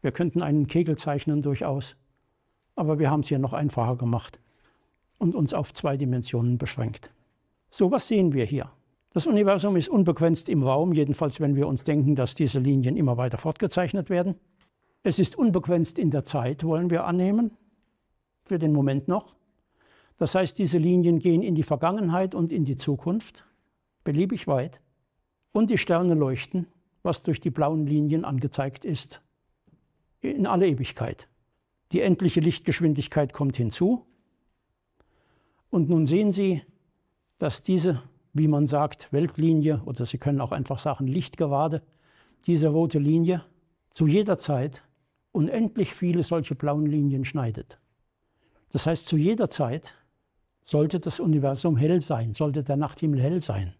Wir könnten einen Kegel zeichnen durchaus. Aber wir haben es hier noch einfacher gemacht und uns auf zwei Dimensionen beschränkt. So was sehen wir hier. Das Universum ist unbegrenzt im Raum, jedenfalls wenn wir uns denken, dass diese Linien immer weiter fortgezeichnet werden. Es ist unbegrenzt in der Zeit, wollen wir annehmen, für den Moment noch. Das heißt, diese Linien gehen in die Vergangenheit und in die Zukunft, beliebig weit. Und die Sterne leuchten, was durch die blauen Linien angezeigt ist, in alle Ewigkeit. Die endliche Lichtgeschwindigkeit kommt hinzu. Und nun sehen Sie, dass diese wie man sagt, Weltlinie oder Sie können auch einfach sagen Lichtgerade, diese rote Linie zu jeder Zeit unendlich viele solche blauen Linien schneidet. Das heißt, zu jeder Zeit sollte das Universum hell sein, sollte der Nachthimmel hell sein.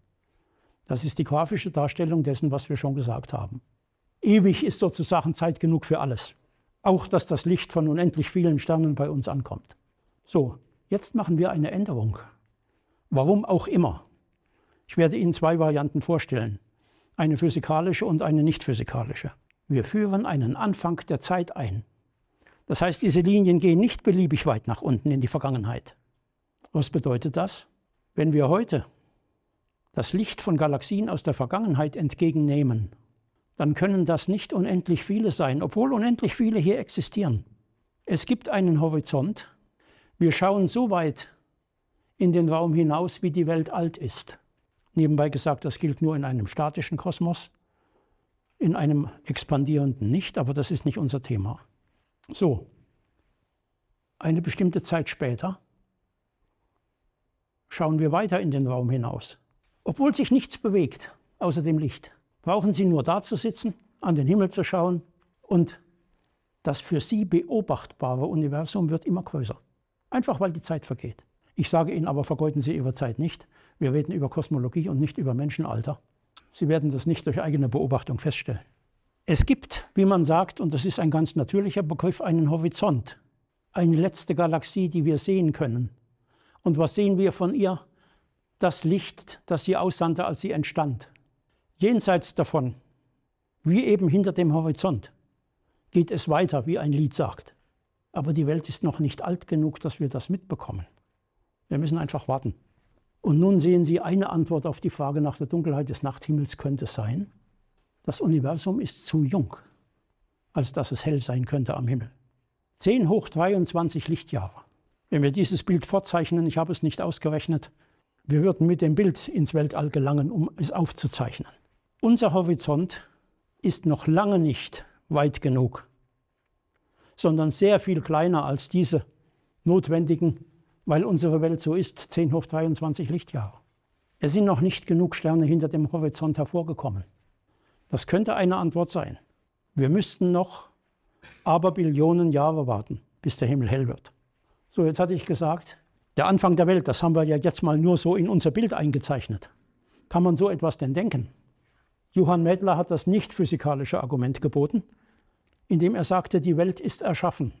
Das ist die grafische Darstellung dessen, was wir schon gesagt haben. Ewig ist sozusagen Zeit genug für alles. Auch, dass das Licht von unendlich vielen Sternen bei uns ankommt. So, jetzt machen wir eine Änderung. Warum auch immer. Ich werde Ihnen zwei Varianten vorstellen, eine physikalische und eine nicht physikalische. Wir führen einen Anfang der Zeit ein. Das heißt, diese Linien gehen nicht beliebig weit nach unten in die Vergangenheit. Was bedeutet das? Wenn wir heute das Licht von Galaxien aus der Vergangenheit entgegennehmen, dann können das nicht unendlich viele sein, obwohl unendlich viele hier existieren. Es gibt einen Horizont. Wir schauen so weit in den Raum hinaus, wie die Welt alt ist. Nebenbei gesagt, das gilt nur in einem statischen Kosmos, in einem expandierenden nicht, aber das ist nicht unser Thema. So, eine bestimmte Zeit später schauen wir weiter in den Raum hinaus. Obwohl sich nichts bewegt außer dem Licht, brauchen Sie nur da zu sitzen, an den Himmel zu schauen und das für Sie beobachtbare Universum wird immer größer. Einfach weil die Zeit vergeht. Ich sage Ihnen aber, vergeuden Sie Ihre Zeit nicht. Wir reden über Kosmologie und nicht über Menschenalter. Sie werden das nicht durch eigene Beobachtung feststellen. Es gibt, wie man sagt, und das ist ein ganz natürlicher Begriff, einen Horizont, eine letzte Galaxie, die wir sehen können. Und was sehen wir von ihr? Das Licht, das sie aussandte, als sie entstand. Jenseits davon, wie eben hinter dem Horizont, geht es weiter, wie ein Lied sagt. Aber die Welt ist noch nicht alt genug, dass wir das mitbekommen. Wir müssen einfach warten. Und nun sehen Sie, eine Antwort auf die Frage nach der Dunkelheit des Nachthimmels könnte sein, das Universum ist zu jung, als dass es hell sein könnte am Himmel. 10 hoch 23 Lichtjahre. Wenn wir dieses Bild vorzeichnen, ich habe es nicht ausgerechnet, wir würden mit dem Bild ins Weltall gelangen, um es aufzuzeichnen. Unser Horizont ist noch lange nicht weit genug, sondern sehr viel kleiner als diese notwendigen weil unsere Welt so ist, 10 hoch 23 Lichtjahre. Es sind noch nicht genug Sterne hinter dem Horizont hervorgekommen. Das könnte eine Antwort sein. Wir müssten noch aber Billionen Jahre warten, bis der Himmel hell wird. So, jetzt hatte ich gesagt, der Anfang der Welt, das haben wir ja jetzt mal nur so in unser Bild eingezeichnet. Kann man so etwas denn denken? Johann Mädler hat das nicht-physikalische Argument geboten, indem er sagte, die Welt ist erschaffen,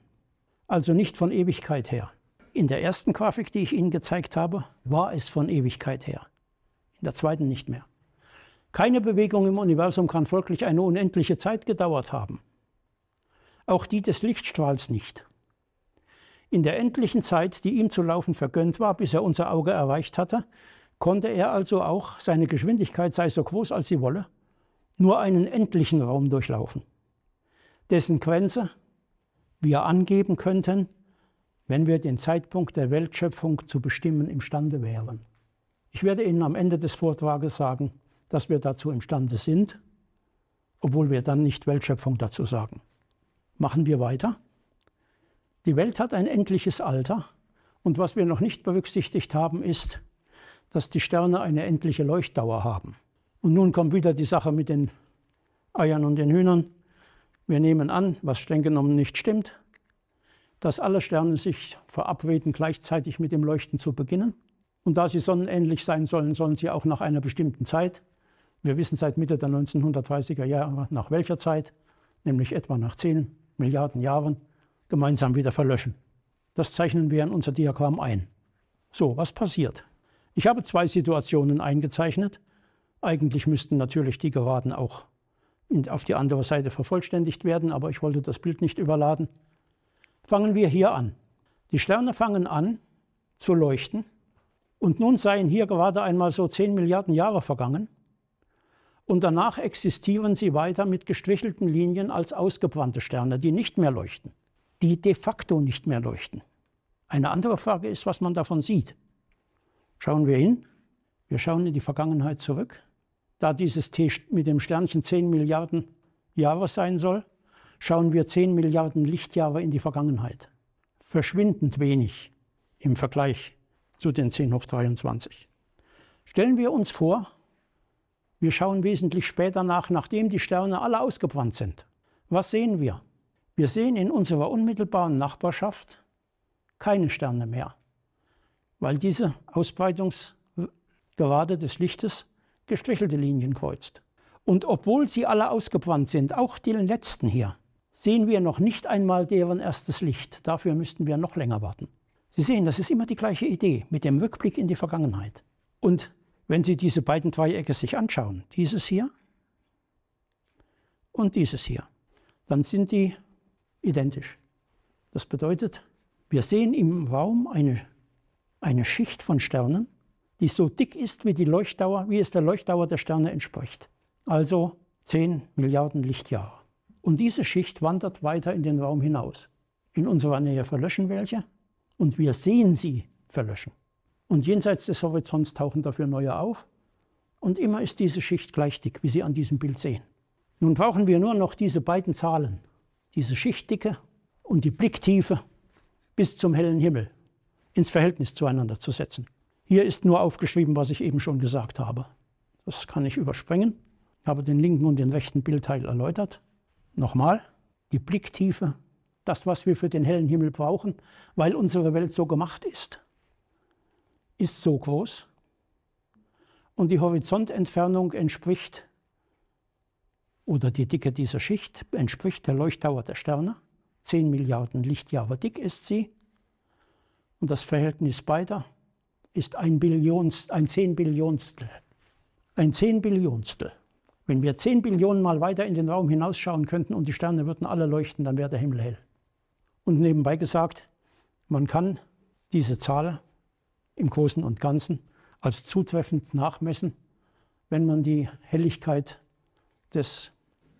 also nicht von Ewigkeit her. In der ersten Grafik, die ich Ihnen gezeigt habe, war es von Ewigkeit her. In der zweiten nicht mehr. Keine Bewegung im Universum kann folglich eine unendliche Zeit gedauert haben. Auch die des Lichtstrahls nicht. In der endlichen Zeit, die ihm zu laufen vergönnt war, bis er unser Auge erreicht hatte, konnte er also auch, seine Geschwindigkeit sei so groß als sie wolle, nur einen endlichen Raum durchlaufen, dessen Grenze wir angeben könnten wenn wir den Zeitpunkt der Weltschöpfung zu bestimmen imstande wären. Ich werde Ihnen am Ende des Vortrages sagen, dass wir dazu imstande sind, obwohl wir dann nicht Weltschöpfung dazu sagen. Machen wir weiter. Die Welt hat ein endliches Alter und was wir noch nicht berücksichtigt haben, ist, dass die Sterne eine endliche Leuchtdauer haben. Und nun kommt wieder die Sache mit den Eiern und den Hühnern. Wir nehmen an, was streng genommen nicht stimmt, dass alle Sterne sich verabreden, gleichzeitig mit dem Leuchten zu beginnen. Und da sie sonnenähnlich sein sollen, sollen sie auch nach einer bestimmten Zeit, wir wissen seit Mitte der 1930er Jahre nach welcher Zeit, nämlich etwa nach 10 Milliarden Jahren, gemeinsam wieder verlöschen. Das zeichnen wir in unser Diagramm ein. So, was passiert? Ich habe zwei Situationen eingezeichnet. Eigentlich müssten natürlich die Geraden auch auf die andere Seite vervollständigt werden, aber ich wollte das Bild nicht überladen. Fangen wir hier an. Die Sterne fangen an zu leuchten und nun seien hier gerade einmal so 10 Milliarden Jahre vergangen und danach existieren sie weiter mit gestrichelten Linien als ausgebrannte Sterne, die nicht mehr leuchten, die de facto nicht mehr leuchten. Eine andere Frage ist, was man davon sieht. Schauen wir hin, wir schauen in die Vergangenheit zurück. Da dieses T mit dem Sternchen 10 Milliarden Jahre sein soll, schauen wir 10 Milliarden Lichtjahre in die Vergangenheit. Verschwindend wenig im Vergleich zu den 10 hoch 23. Stellen wir uns vor, wir schauen wesentlich später nach, nachdem die Sterne alle ausgebrannt sind. Was sehen wir? Wir sehen in unserer unmittelbaren Nachbarschaft keine Sterne mehr, weil diese Ausbreitungsgerade des Lichtes gestrichelte Linien kreuzt. Und obwohl sie alle ausgebrannt sind, auch die letzten hier, sehen wir noch nicht einmal deren erstes Licht. Dafür müssten wir noch länger warten. Sie sehen, das ist immer die gleiche Idee mit dem Rückblick in die Vergangenheit. Und wenn Sie diese beiden Dreiecke sich anschauen, dieses hier und dieses hier, dann sind die identisch. Das bedeutet, wir sehen im Raum eine, eine Schicht von Sternen, die so dick ist, wie, die Leuchtdauer, wie es der Leuchtdauer der Sterne entspricht. Also 10 Milliarden Lichtjahre. Und diese Schicht wandert weiter in den Raum hinaus. In unserer Nähe verlöschen welche und wir sehen sie verlöschen. Und jenseits des Horizonts tauchen dafür neue auf. Und immer ist diese Schicht gleich dick, wie Sie an diesem Bild sehen. Nun brauchen wir nur noch diese beiden Zahlen, diese Schichtdicke und die Blicktiefe bis zum hellen Himmel, ins Verhältnis zueinander zu setzen. Hier ist nur aufgeschrieben, was ich eben schon gesagt habe. Das kann ich überspringen. Ich habe den linken und den rechten Bildteil erläutert. Nochmal, die Blicktiefe, das, was wir für den hellen Himmel brauchen, weil unsere Welt so gemacht ist, ist so groß. Und die Horizontentfernung entspricht, oder die Dicke dieser Schicht entspricht der Leuchtdauer der Sterne. 10 Milliarden Lichtjahre dick ist sie. Und das Verhältnis beider ist ein, Billions, ein Zehnbillionstel. Ein Zehnbillionstel. Wenn wir zehn Billionen Mal weiter in den Raum hinausschauen könnten und die Sterne würden alle leuchten, dann wäre der Himmel hell. Und nebenbei gesagt, man kann diese Zahl im Großen und Ganzen als zutreffend nachmessen, wenn man die Helligkeit des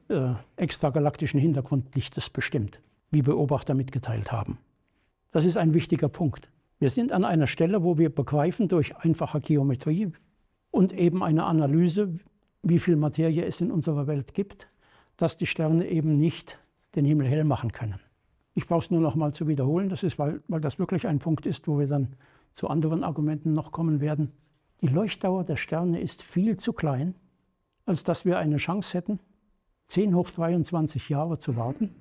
äh, extragalaktischen Hintergrundlichtes bestimmt, wie Beobachter mitgeteilt haben. Das ist ein wichtiger Punkt. Wir sind an einer Stelle, wo wir begreifen durch einfache Geometrie und eben eine Analyse, wie viel Materie es in unserer Welt gibt, dass die Sterne eben nicht den Himmel hell machen können. Ich brauche es nur noch mal zu wiederholen, das ist, weil, weil das wirklich ein Punkt ist, wo wir dann zu anderen Argumenten noch kommen werden. Die Leuchtdauer der Sterne ist viel zu klein, als dass wir eine Chance hätten, 10 hoch 23 Jahre zu warten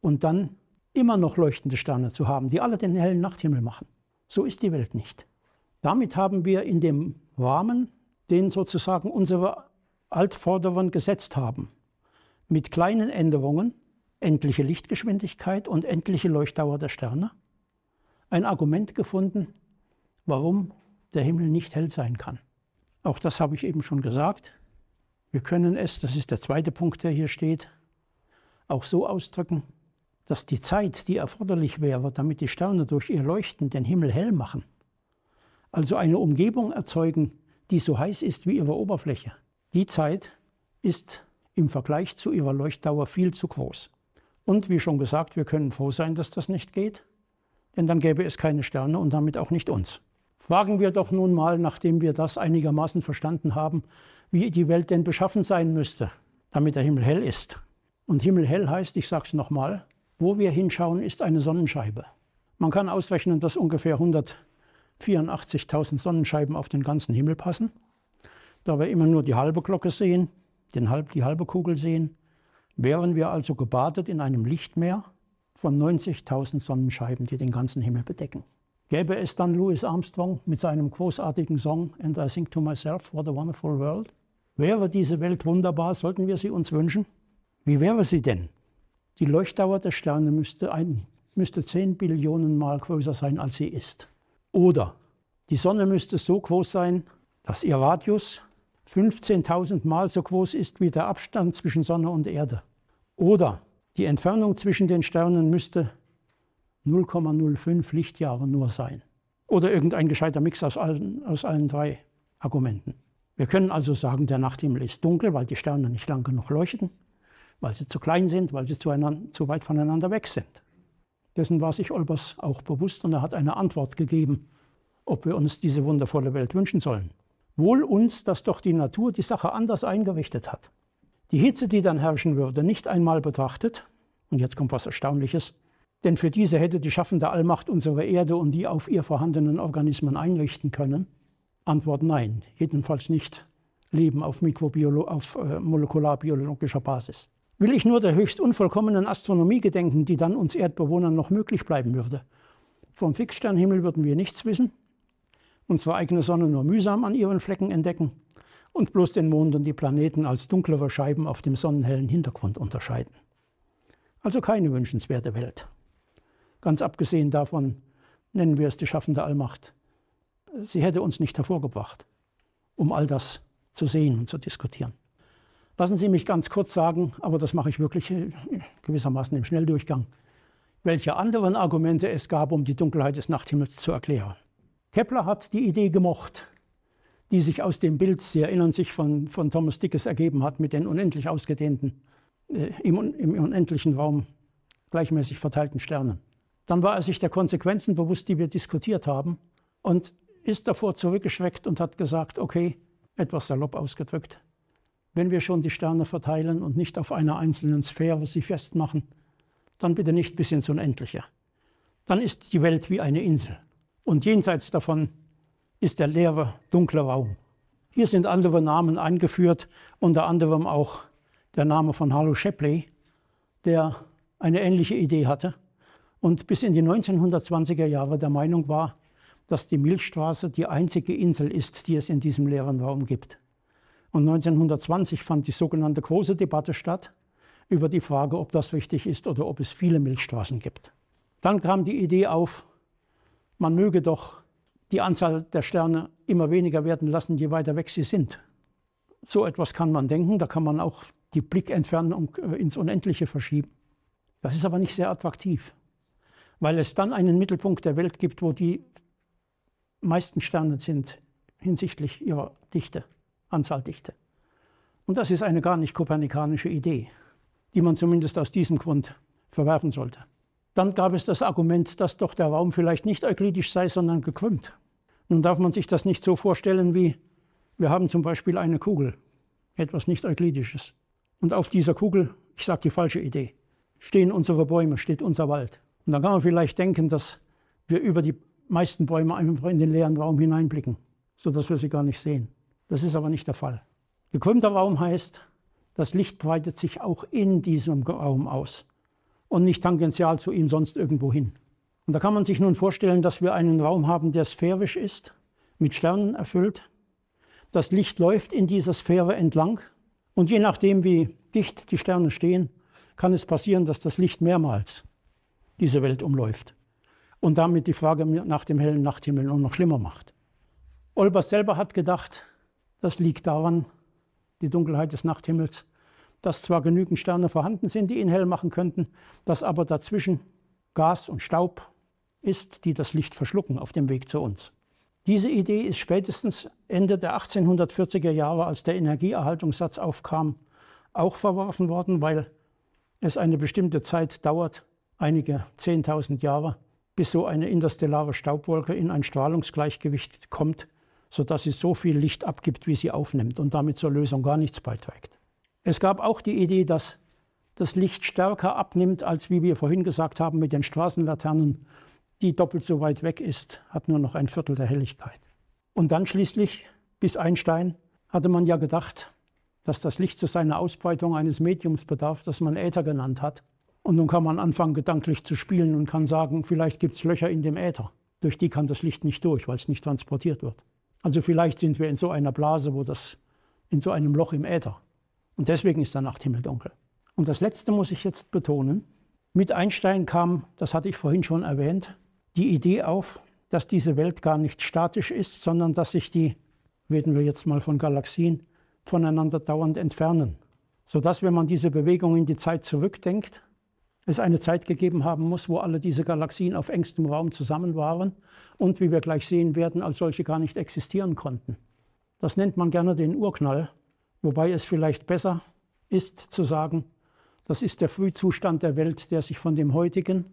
und dann immer noch leuchtende Sterne zu haben, die alle den hellen Nachthimmel machen. So ist die Welt nicht. Damit haben wir in dem Rahmen, den sozusagen unsere Altforderungen gesetzt haben, mit kleinen Änderungen, endliche Lichtgeschwindigkeit und endliche Leuchtdauer der Sterne, ein Argument gefunden, warum der Himmel nicht hell sein kann. Auch das habe ich eben schon gesagt. Wir können es, das ist der zweite Punkt, der hier steht, auch so ausdrücken, dass die Zeit, die erforderlich wäre, damit die Sterne durch ihr Leuchten den Himmel hell machen, also eine Umgebung erzeugen, die so heiß ist wie ihre Oberfläche, die Zeit ist im Vergleich zu ihrer Leuchtdauer viel zu groß. Und wie schon gesagt, wir können froh sein, dass das nicht geht, denn dann gäbe es keine Sterne und damit auch nicht uns. Fragen wir doch nun mal, nachdem wir das einigermaßen verstanden haben, wie die Welt denn beschaffen sein müsste, damit der Himmel hell ist. Und Himmel hell heißt, ich sage es nochmal, wo wir hinschauen, ist eine Sonnenscheibe. Man kann ausrechnen, dass ungefähr 184.000 Sonnenscheiben auf den ganzen Himmel passen da wir immer nur die halbe Glocke sehen, den halb, die halbe Kugel sehen, wären wir also gebadet in einem Lichtmeer von 90.000 Sonnenscheiben, die den ganzen Himmel bedecken. Gäbe es dann Louis Armstrong mit seinem großartigen Song And I Sing to Myself, What a Wonderful World? Wäre diese Welt wunderbar, sollten wir sie uns wünschen? Wie wäre sie denn? Die Leuchtdauer der Sterne müsste, ein, müsste 10 Billionen Mal größer sein, als sie ist. Oder die Sonne müsste so groß sein, dass ihr Radius 15.000 Mal so groß ist wie der Abstand zwischen Sonne und Erde. Oder die Entfernung zwischen den Sternen müsste 0,05 Lichtjahre nur sein. Oder irgendein gescheiter Mix aus allen, aus allen drei Argumenten. Wir können also sagen, der Nachthimmel ist dunkel, weil die Sterne nicht lang genug leuchten, weil sie zu klein sind, weil sie zu weit voneinander weg sind. Dessen war sich Olbers auch bewusst und er hat eine Antwort gegeben, ob wir uns diese wundervolle Welt wünschen sollen wohl uns, dass doch die Natur die Sache anders eingerichtet hat. Die Hitze, die dann herrschen würde, nicht einmal betrachtet, und jetzt kommt was Erstaunliches, denn für diese hätte die schaffende Allmacht unsere Erde und die auf ihr vorhandenen Organismen einrichten können. Antwort nein, jedenfalls nicht Leben auf, Mikrobiolo auf äh, molekularbiologischer Basis. Will ich nur der höchst unvollkommenen Astronomie gedenken, die dann uns Erdbewohnern noch möglich bleiben würde. Vom Fixsternhimmel würden wir nichts wissen, unsere eigene Sonne nur mühsam an ihren Flecken entdecken und bloß den Mond und die Planeten als dunklere Scheiben auf dem sonnenhellen Hintergrund unterscheiden. Also keine wünschenswerte Welt. Ganz abgesehen davon nennen wir es die schaffende Allmacht. Sie hätte uns nicht hervorgebracht, um all das zu sehen und zu diskutieren. Lassen Sie mich ganz kurz sagen, aber das mache ich wirklich äh, gewissermaßen im Schnelldurchgang, welche anderen Argumente es gab, um die Dunkelheit des Nachthimmels zu erklären. Kepler hat die Idee gemocht, die sich aus dem Bild, Sie erinnern sich, von, von Thomas Dickes ergeben hat mit den unendlich ausgedehnten, äh, im, im unendlichen Raum gleichmäßig verteilten Sternen. Dann war er sich der Konsequenzen bewusst, die wir diskutiert haben, und ist davor zurückgeschreckt und hat gesagt, okay, etwas salopp ausgedrückt, wenn wir schon die Sterne verteilen und nicht auf einer einzelnen Sphäre sie festmachen, dann bitte nicht bis ins Unendliche. Dann ist die Welt wie eine Insel. Und jenseits davon ist der leere, dunkle Raum. Hier sind andere Namen eingeführt, unter anderem auch der Name von Harlow Shapley, der eine ähnliche Idee hatte und bis in die 1920er Jahre der Meinung war, dass die Milchstraße die einzige Insel ist, die es in diesem leeren Raum gibt. Und 1920 fand die sogenannte große Debatte statt über die Frage, ob das richtig ist oder ob es viele Milchstraßen gibt. Dann kam die Idee auf, man möge doch die Anzahl der Sterne immer weniger werden lassen, je weiter weg sie sind. So etwas kann man denken, da kann man auch die Blickentfernung äh, ins Unendliche verschieben. Das ist aber nicht sehr attraktiv, weil es dann einen Mittelpunkt der Welt gibt, wo die meisten Sterne sind hinsichtlich ihrer Dichte, Anzahldichte. Und das ist eine gar nicht kopernikanische Idee, die man zumindest aus diesem Grund verwerfen sollte. Dann gab es das Argument, dass doch der Raum vielleicht nicht euklidisch sei, sondern gekrümmt. Nun darf man sich das nicht so vorstellen wie, wir haben zum Beispiel eine Kugel, etwas nicht euklidisches. Und auf dieser Kugel, ich sage die falsche Idee, stehen unsere Bäume, steht unser Wald. Und dann kann man vielleicht denken, dass wir über die meisten Bäume einfach in den leeren Raum hineinblicken, sodass wir sie gar nicht sehen. Das ist aber nicht der Fall. Gekrümmter Raum heißt, das Licht breitet sich auch in diesem Raum aus und nicht tangential zu ihm sonst irgendwo hin. Und da kann man sich nun vorstellen, dass wir einen Raum haben, der sphärisch ist, mit Sternen erfüllt. Das Licht läuft in dieser Sphäre entlang und je nachdem, wie dicht die Sterne stehen, kann es passieren, dass das Licht mehrmals diese Welt umläuft und damit die Frage nach dem hellen Nachthimmel nur noch schlimmer macht. Olbers selber hat gedacht, das liegt daran, die Dunkelheit des Nachthimmels, dass zwar genügend Sterne vorhanden sind, die ihn hell machen könnten, dass aber dazwischen Gas und Staub ist, die das Licht verschlucken auf dem Weg zu uns. Diese Idee ist spätestens Ende der 1840er Jahre, als der Energieerhaltungssatz aufkam, auch verworfen worden, weil es eine bestimmte Zeit dauert, einige 10.000 Jahre, bis so eine interstellare Staubwolke in ein Strahlungsgleichgewicht kommt, sodass sie so viel Licht abgibt, wie sie aufnimmt und damit zur Lösung gar nichts beiträgt. Es gab auch die Idee, dass das Licht stärker abnimmt, als wie wir vorhin gesagt haben mit den Straßenlaternen, die doppelt so weit weg ist, hat nur noch ein Viertel der Helligkeit. Und dann schließlich, bis Einstein, hatte man ja gedacht, dass das Licht zu seiner Ausbreitung eines Mediums bedarf, das man Äther genannt hat. Und nun kann man anfangen, gedanklich zu spielen und kann sagen, vielleicht gibt es Löcher in dem Äther. Durch die kann das Licht nicht durch, weil es nicht transportiert wird. Also vielleicht sind wir in so einer Blase, wo das in so einem Loch im Äther. Und deswegen ist der Nachthimmel dunkel. Und das Letzte muss ich jetzt betonen. Mit Einstein kam, das hatte ich vorhin schon erwähnt, die Idee auf, dass diese Welt gar nicht statisch ist, sondern dass sich die, reden wir jetzt mal von Galaxien, voneinander dauernd entfernen. Sodass, wenn man diese Bewegung in die Zeit zurückdenkt, es eine Zeit gegeben haben muss, wo alle diese Galaxien auf engstem Raum zusammen waren und, wie wir gleich sehen werden, als solche gar nicht existieren konnten. Das nennt man gerne den Urknall. Wobei es vielleicht besser ist zu sagen, das ist der Frühzustand der Welt, der sich von dem heutigen,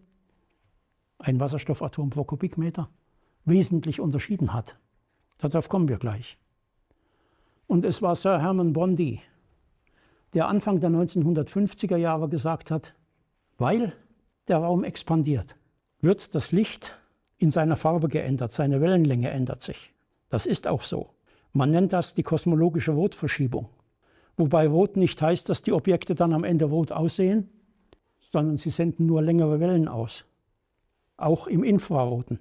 ein Wasserstoffatom pro Kubikmeter, wesentlich unterschieden hat. Darauf kommen wir gleich. Und es war Sir Herman Bondi, der Anfang der 1950er Jahre gesagt hat, weil der Raum expandiert, wird das Licht in seiner Farbe geändert, seine Wellenlänge ändert sich. Das ist auch so. Man nennt das die kosmologische Rotverschiebung. Wobei Rot nicht heißt, dass die Objekte dann am Ende rot aussehen, sondern sie senden nur längere Wellen aus. Auch im Infraroten.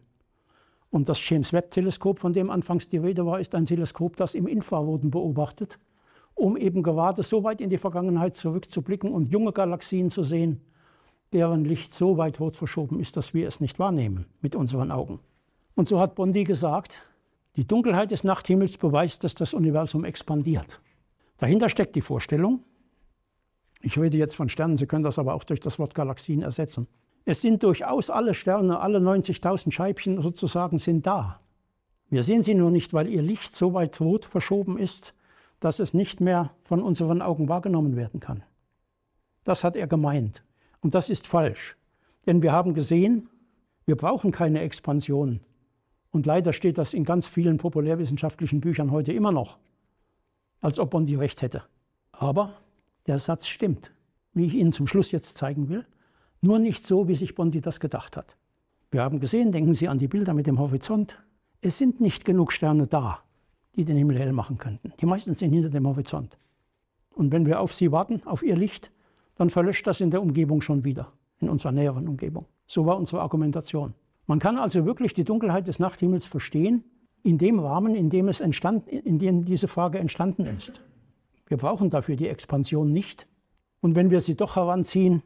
Und das James Webb-Teleskop, von dem anfangs die Rede war, ist ein Teleskop, das im Infraroten beobachtet, um eben gerade so weit in die Vergangenheit zurückzublicken und junge Galaxien zu sehen, deren Licht so weit rot verschoben ist, dass wir es nicht wahrnehmen mit unseren Augen. Und so hat Bondi gesagt, die Dunkelheit des Nachthimmels beweist, dass das Universum expandiert. Dahinter steckt die Vorstellung, ich rede jetzt von Sternen, Sie können das aber auch durch das Wort Galaxien ersetzen. Es sind durchaus alle Sterne, alle 90.000 Scheibchen sozusagen sind da. Wir sehen sie nur nicht, weil ihr Licht so weit rot verschoben ist, dass es nicht mehr von unseren Augen wahrgenommen werden kann. Das hat er gemeint. Und das ist falsch. Denn wir haben gesehen, wir brauchen keine Expansion. Und leider steht das in ganz vielen populärwissenschaftlichen Büchern heute immer noch als ob Bondi recht hätte. Aber der Satz stimmt, wie ich Ihnen zum Schluss jetzt zeigen will, nur nicht so, wie sich Bondi das gedacht hat. Wir haben gesehen, denken Sie an die Bilder mit dem Horizont, es sind nicht genug Sterne da, die den Himmel hell machen könnten. Die meisten sind hinter dem Horizont. Und wenn wir auf sie warten, auf ihr Licht, dann verlöscht das in der Umgebung schon wieder, in unserer näheren Umgebung. So war unsere Argumentation. Man kann also wirklich die Dunkelheit des Nachthimmels verstehen in dem Rahmen, in dem, es entstand, in dem diese Frage entstanden ist. Wir brauchen dafür die Expansion nicht. Und wenn wir sie doch heranziehen,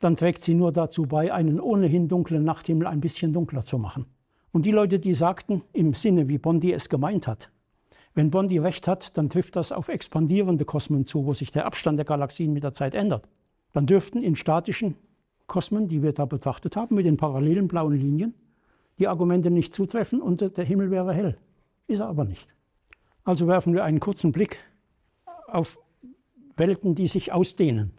dann trägt sie nur dazu bei, einen ohnehin dunklen Nachthimmel ein bisschen dunkler zu machen. Und die Leute, die sagten, im Sinne, wie Bondi es gemeint hat, wenn Bondi recht hat, dann trifft das auf expandierende Kosmen zu, wo sich der Abstand der Galaxien mit der Zeit ändert. Dann dürften in statischen Kosmen, die wir da betrachtet haben, mit den parallelen blauen Linien, die Argumente nicht zutreffen und der Himmel wäre hell. Ist er aber nicht. Also werfen wir einen kurzen Blick auf Welten, die sich ausdehnen.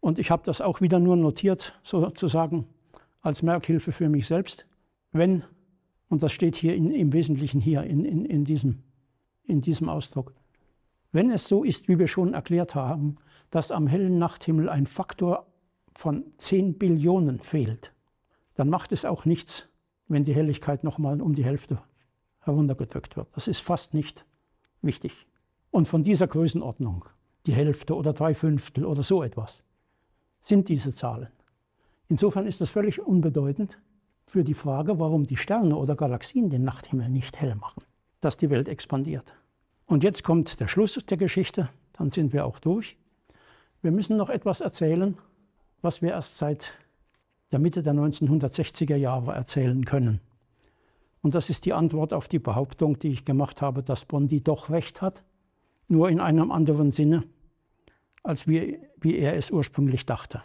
Und ich habe das auch wieder nur notiert, sozusagen als Merkhilfe für mich selbst, wenn, und das steht hier in, im Wesentlichen hier in, in, in, diesem, in diesem Ausdruck, wenn es so ist, wie wir schon erklärt haben, dass am hellen Nachthimmel ein Faktor von 10 Billionen fehlt, dann macht es auch nichts, wenn die Helligkeit nochmal um die Hälfte heruntergedrückt wird. Das ist fast nicht wichtig. Und von dieser Größenordnung, die Hälfte oder drei Fünftel oder so etwas, sind diese Zahlen. Insofern ist das völlig unbedeutend für die Frage, warum die Sterne oder Galaxien den Nachthimmel nicht hell machen, dass die Welt expandiert. Und jetzt kommt der Schluss der Geschichte, dann sind wir auch durch. Wir müssen noch etwas erzählen, was wir erst seit der Mitte der 1960er Jahre erzählen können. Und das ist die Antwort auf die Behauptung, die ich gemacht habe, dass Bondi doch recht hat, nur in einem anderen Sinne, als wir, wie er es ursprünglich dachte.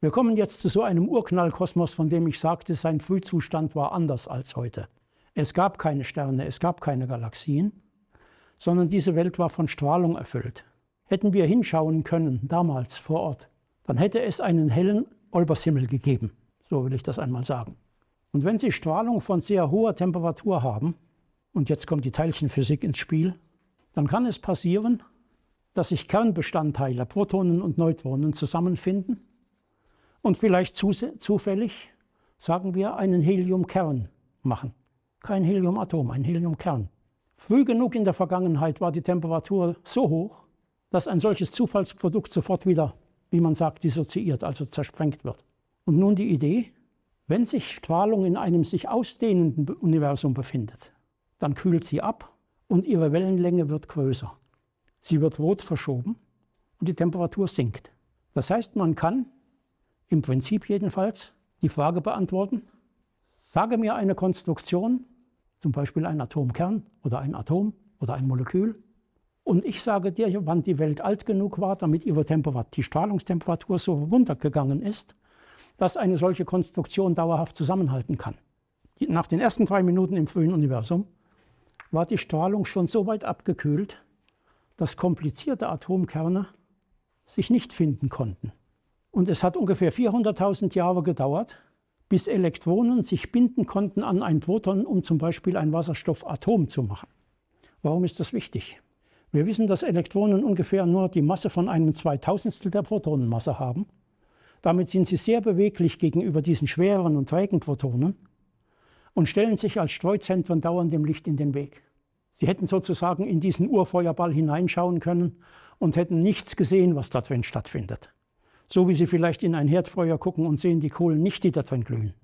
Wir kommen jetzt zu so einem Urknallkosmos, von dem ich sagte, sein Frühzustand war anders als heute. Es gab keine Sterne, es gab keine Galaxien, sondern diese Welt war von Strahlung erfüllt. Hätten wir hinschauen können, damals vor Ort, dann hätte es einen hellen Olbershimmel gegeben. So will ich das einmal sagen. Und wenn Sie Strahlung von sehr hoher Temperatur haben, und jetzt kommt die Teilchenphysik ins Spiel, dann kann es passieren, dass sich Kernbestandteile, Protonen und Neutronen zusammenfinden und vielleicht zufällig, sagen wir, einen Heliumkern machen. Kein Heliumatom, ein Heliumkern. Früh genug in der Vergangenheit war die Temperatur so hoch, dass ein solches Zufallsprodukt sofort wieder, wie man sagt, dissoziiert, also zersprengt wird. Und nun die Idee, wenn sich Strahlung in einem sich ausdehnenden Universum befindet, dann kühlt sie ab und ihre Wellenlänge wird größer. Sie wird rot verschoben und die Temperatur sinkt. Das heißt, man kann im Prinzip jedenfalls die Frage beantworten, sage mir eine Konstruktion, zum Beispiel ein Atomkern oder ein Atom oder ein Molekül, und ich sage dir, wann die Welt alt genug war, damit ihre Temperatur, die Strahlungstemperatur so runtergegangen ist, dass eine solche Konstruktion dauerhaft zusammenhalten kann. Nach den ersten drei Minuten im frühen Universum war die Strahlung schon so weit abgekühlt, dass komplizierte Atomkerne sich nicht finden konnten. Und es hat ungefähr 400.000 Jahre gedauert, bis Elektronen sich binden konnten an ein Proton, um zum Beispiel ein Wasserstoffatom zu machen. Warum ist das wichtig? Wir wissen, dass Elektronen ungefähr nur die Masse von einem Zweitausendstel der Protonenmasse haben. Damit sind sie sehr beweglich gegenüber diesen schweren und trägen Protonen und stellen sich als Streuzentren dauernd dem Licht in den Weg. Sie hätten sozusagen in diesen Urfeuerball hineinschauen können und hätten nichts gesehen, was da drin stattfindet. So wie Sie vielleicht in ein Herdfeuer gucken und sehen die Kohlen nicht, die da drin glühen.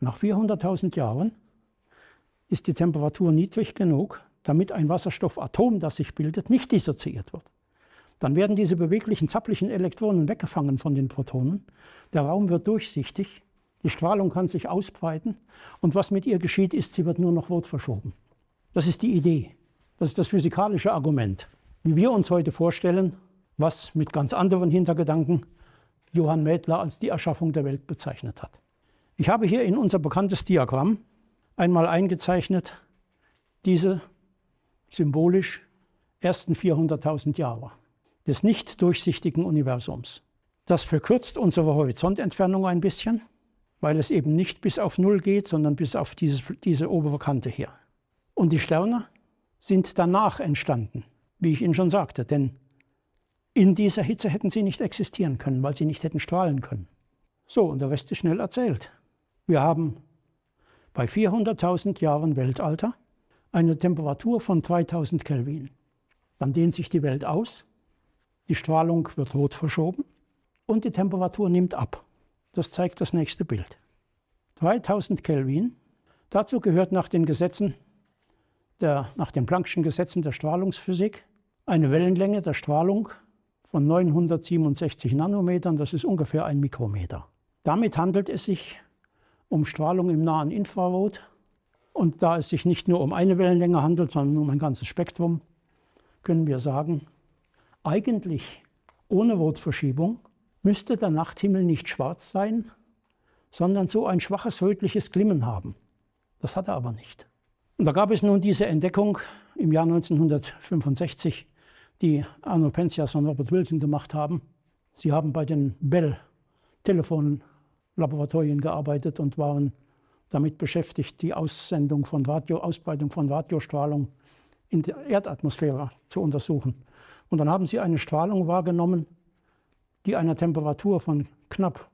Nach 400.000 Jahren ist die Temperatur niedrig genug, damit ein Wasserstoffatom, das sich bildet, nicht dissoziiert wird dann werden diese beweglichen, zapplichen Elektronen weggefangen von den Protonen. Der Raum wird durchsichtig, die Strahlung kann sich ausbreiten und was mit ihr geschieht, ist, sie wird nur noch rot verschoben. Das ist die Idee. Das ist das physikalische Argument. Wie wir uns heute vorstellen, was mit ganz anderen Hintergedanken Johann Mädler als die Erschaffung der Welt bezeichnet hat. Ich habe hier in unser bekanntes Diagramm einmal eingezeichnet diese symbolisch ersten 400.000 Jahre des nicht durchsichtigen Universums. Das verkürzt unsere Horizontentfernung ein bisschen, weil es eben nicht bis auf Null geht, sondern bis auf dieses, diese obere Kante hier. Und die Sterne sind danach entstanden, wie ich Ihnen schon sagte, denn in dieser Hitze hätten sie nicht existieren können, weil sie nicht hätten strahlen können. So, und der Rest ist schnell erzählt. Wir haben bei 400.000 Jahren Weltalter eine Temperatur von 3000 Kelvin. Dann dehnt sich die Welt aus die Strahlung wird rot verschoben und die Temperatur nimmt ab. Das zeigt das nächste Bild. 3000 Kelvin. Dazu gehört nach den Gesetzen der, nach den Planck'schen Gesetzen der Strahlungsphysik eine Wellenlänge der Strahlung von 967 Nanometern, das ist ungefähr ein Mikrometer. Damit handelt es sich um Strahlung im nahen Infrarot. Und da es sich nicht nur um eine Wellenlänge handelt, sondern um ein ganzes Spektrum, können wir sagen, eigentlich ohne Rotverschiebung müsste der Nachthimmel nicht schwarz sein, sondern so ein schwaches rötliches Glimmen haben. Das hat er aber nicht. Und da gab es nun diese Entdeckung im Jahr 1965, die Arno Penzias und Robert Wilson gemacht haben. Sie haben bei den Bell-Telefonlaboratorien gearbeitet und waren damit beschäftigt, die Aussendung von Radio, Ausbreitung von Radiostrahlung in der Erdatmosphäre zu untersuchen. Und dann haben sie eine Strahlung wahrgenommen, die einer Temperatur von knapp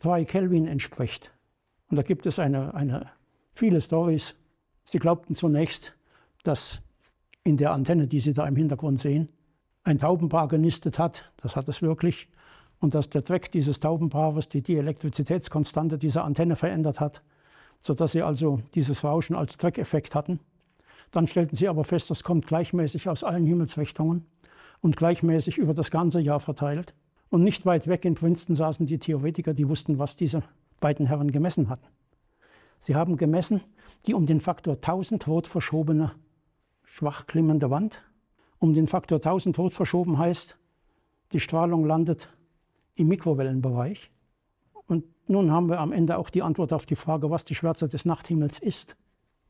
2 Kelvin entspricht. Und da gibt es eine, eine, viele Stories. Sie glaubten zunächst, dass in der Antenne, die Sie da im Hintergrund sehen, ein Taubenpaar genistet hat. Das hat es wirklich. Und dass der Zweck dieses Taubenpaares die Elektrizitätskonstante dieser Antenne verändert hat, sodass sie also dieses Rauschen als Zweckeffekt hatten. Dann stellten sie aber fest, das kommt gleichmäßig aus allen Himmelsrichtungen und gleichmäßig über das ganze Jahr verteilt. Und nicht weit weg in Princeton saßen die Theoretiker, die wussten, was diese beiden Herren gemessen hatten. Sie haben gemessen die um den Faktor 1000 rot verschobene, schwach klimmende Wand. Um den Faktor 1000 rot verschoben heißt, die Strahlung landet im Mikrowellenbereich. Und nun haben wir am Ende auch die Antwort auf die Frage, was die Schwärze des Nachthimmels ist.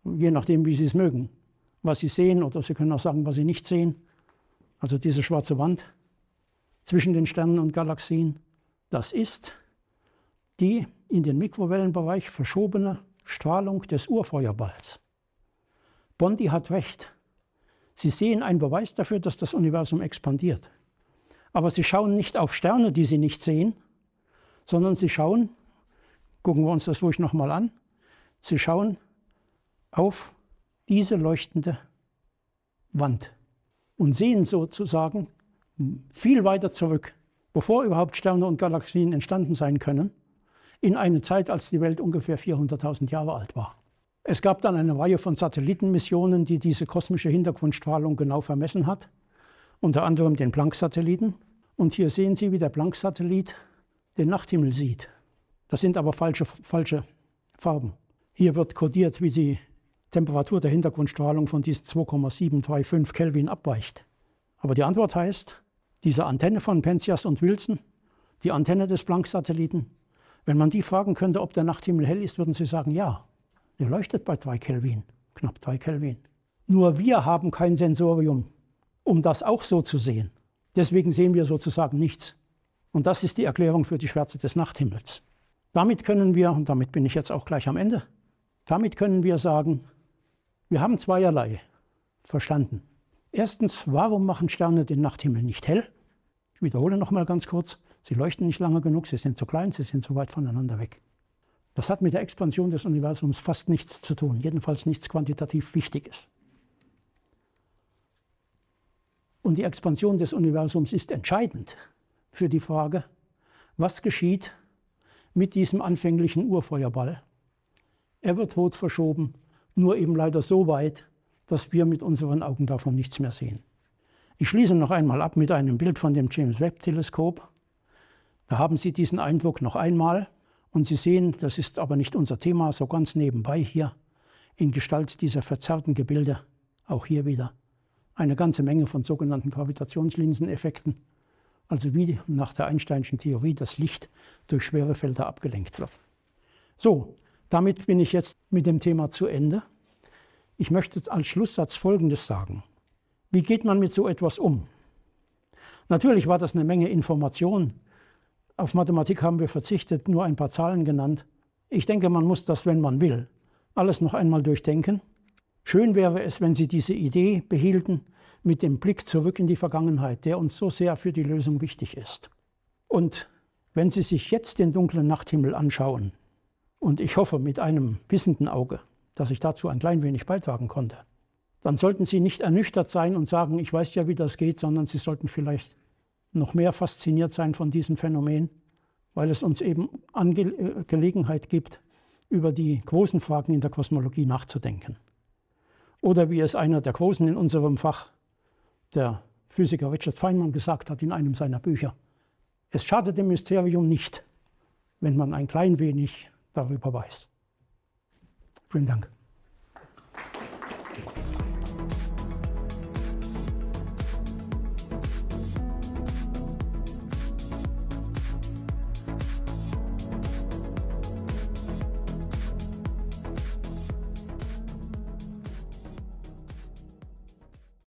Je nachdem, wie Sie es mögen. Was Sie sehen oder Sie können auch sagen, was Sie nicht sehen. Also diese schwarze Wand zwischen den Sternen und Galaxien, das ist die in den Mikrowellenbereich verschobene Strahlung des Urfeuerballs. Bondi hat recht. Sie sehen einen Beweis dafür, dass das Universum expandiert. Aber sie schauen nicht auf Sterne, die sie nicht sehen, sondern sie schauen, gucken wir uns das ruhig nochmal an, sie schauen auf diese leuchtende Wand und sehen sozusagen viel weiter zurück, bevor überhaupt Sterne und Galaxien entstanden sein können, in eine Zeit, als die Welt ungefähr 400.000 Jahre alt war. Es gab dann eine Reihe von Satellitenmissionen, die diese kosmische Hintergrundstrahlung genau vermessen hat, unter anderem den Planck-Satelliten. Und hier sehen Sie, wie der Planck-Satellit den Nachthimmel sieht. Das sind aber falsche, falsche Farben. Hier wird kodiert, wie Sie Temperatur der Hintergrundstrahlung von diesen 2,735 Kelvin abweicht. Aber die Antwort heißt, diese Antenne von Penzias und Wilson, die Antenne des Planck-Satelliten, wenn man die fragen könnte, ob der Nachthimmel hell ist, würden sie sagen, ja, der leuchtet bei 3 Kelvin, knapp 3 Kelvin. Nur wir haben kein Sensorium, um das auch so zu sehen. Deswegen sehen wir sozusagen nichts. Und das ist die Erklärung für die Schwärze des Nachthimmels. Damit können wir, und damit bin ich jetzt auch gleich am Ende, damit können wir sagen, wir haben zweierlei verstanden. Erstens, warum machen Sterne den Nachthimmel nicht hell? Ich wiederhole nochmal ganz kurz, sie leuchten nicht lange genug, sie sind zu klein, sie sind zu weit voneinander weg. Das hat mit der Expansion des Universums fast nichts zu tun, jedenfalls nichts quantitativ Wichtiges. Und die Expansion des Universums ist entscheidend für die Frage, was geschieht mit diesem anfänglichen Urfeuerball. Er wird rot verschoben, nur eben leider so weit, dass wir mit unseren Augen davon nichts mehr sehen. Ich schließe noch einmal ab mit einem Bild von dem James Webb Teleskop. Da haben Sie diesen Eindruck noch einmal und Sie sehen, das ist aber nicht unser Thema, so ganz nebenbei hier in Gestalt dieser verzerrten Gebilde, auch hier wieder eine ganze Menge von sogenannten Gravitationslinseneffekten, also wie nach der Einsteinschen Theorie das Licht durch schwere Felder abgelenkt wird. So, damit bin ich jetzt mit dem Thema zu Ende. Ich möchte als Schlusssatz Folgendes sagen. Wie geht man mit so etwas um? Natürlich war das eine Menge Information. Auf Mathematik haben wir verzichtet, nur ein paar Zahlen genannt. Ich denke, man muss das, wenn man will, alles noch einmal durchdenken. Schön wäre es, wenn Sie diese Idee behielten mit dem Blick zurück in die Vergangenheit, der uns so sehr für die Lösung wichtig ist. Und wenn Sie sich jetzt den dunklen Nachthimmel anschauen, und ich hoffe mit einem wissenden Auge, dass ich dazu ein klein wenig beitragen konnte, dann sollten Sie nicht ernüchtert sein und sagen, ich weiß ja, wie das geht, sondern Sie sollten vielleicht noch mehr fasziniert sein von diesem Phänomen, weil es uns eben Ange äh, Gelegenheit gibt, über die großen Fragen in der Kosmologie nachzudenken. Oder wie es einer der Großen in unserem Fach, der Physiker Richard Feynman, gesagt hat in einem seiner Bücher, es schadet dem Mysterium nicht, wenn man ein klein wenig darüber weiß. Vielen Dank.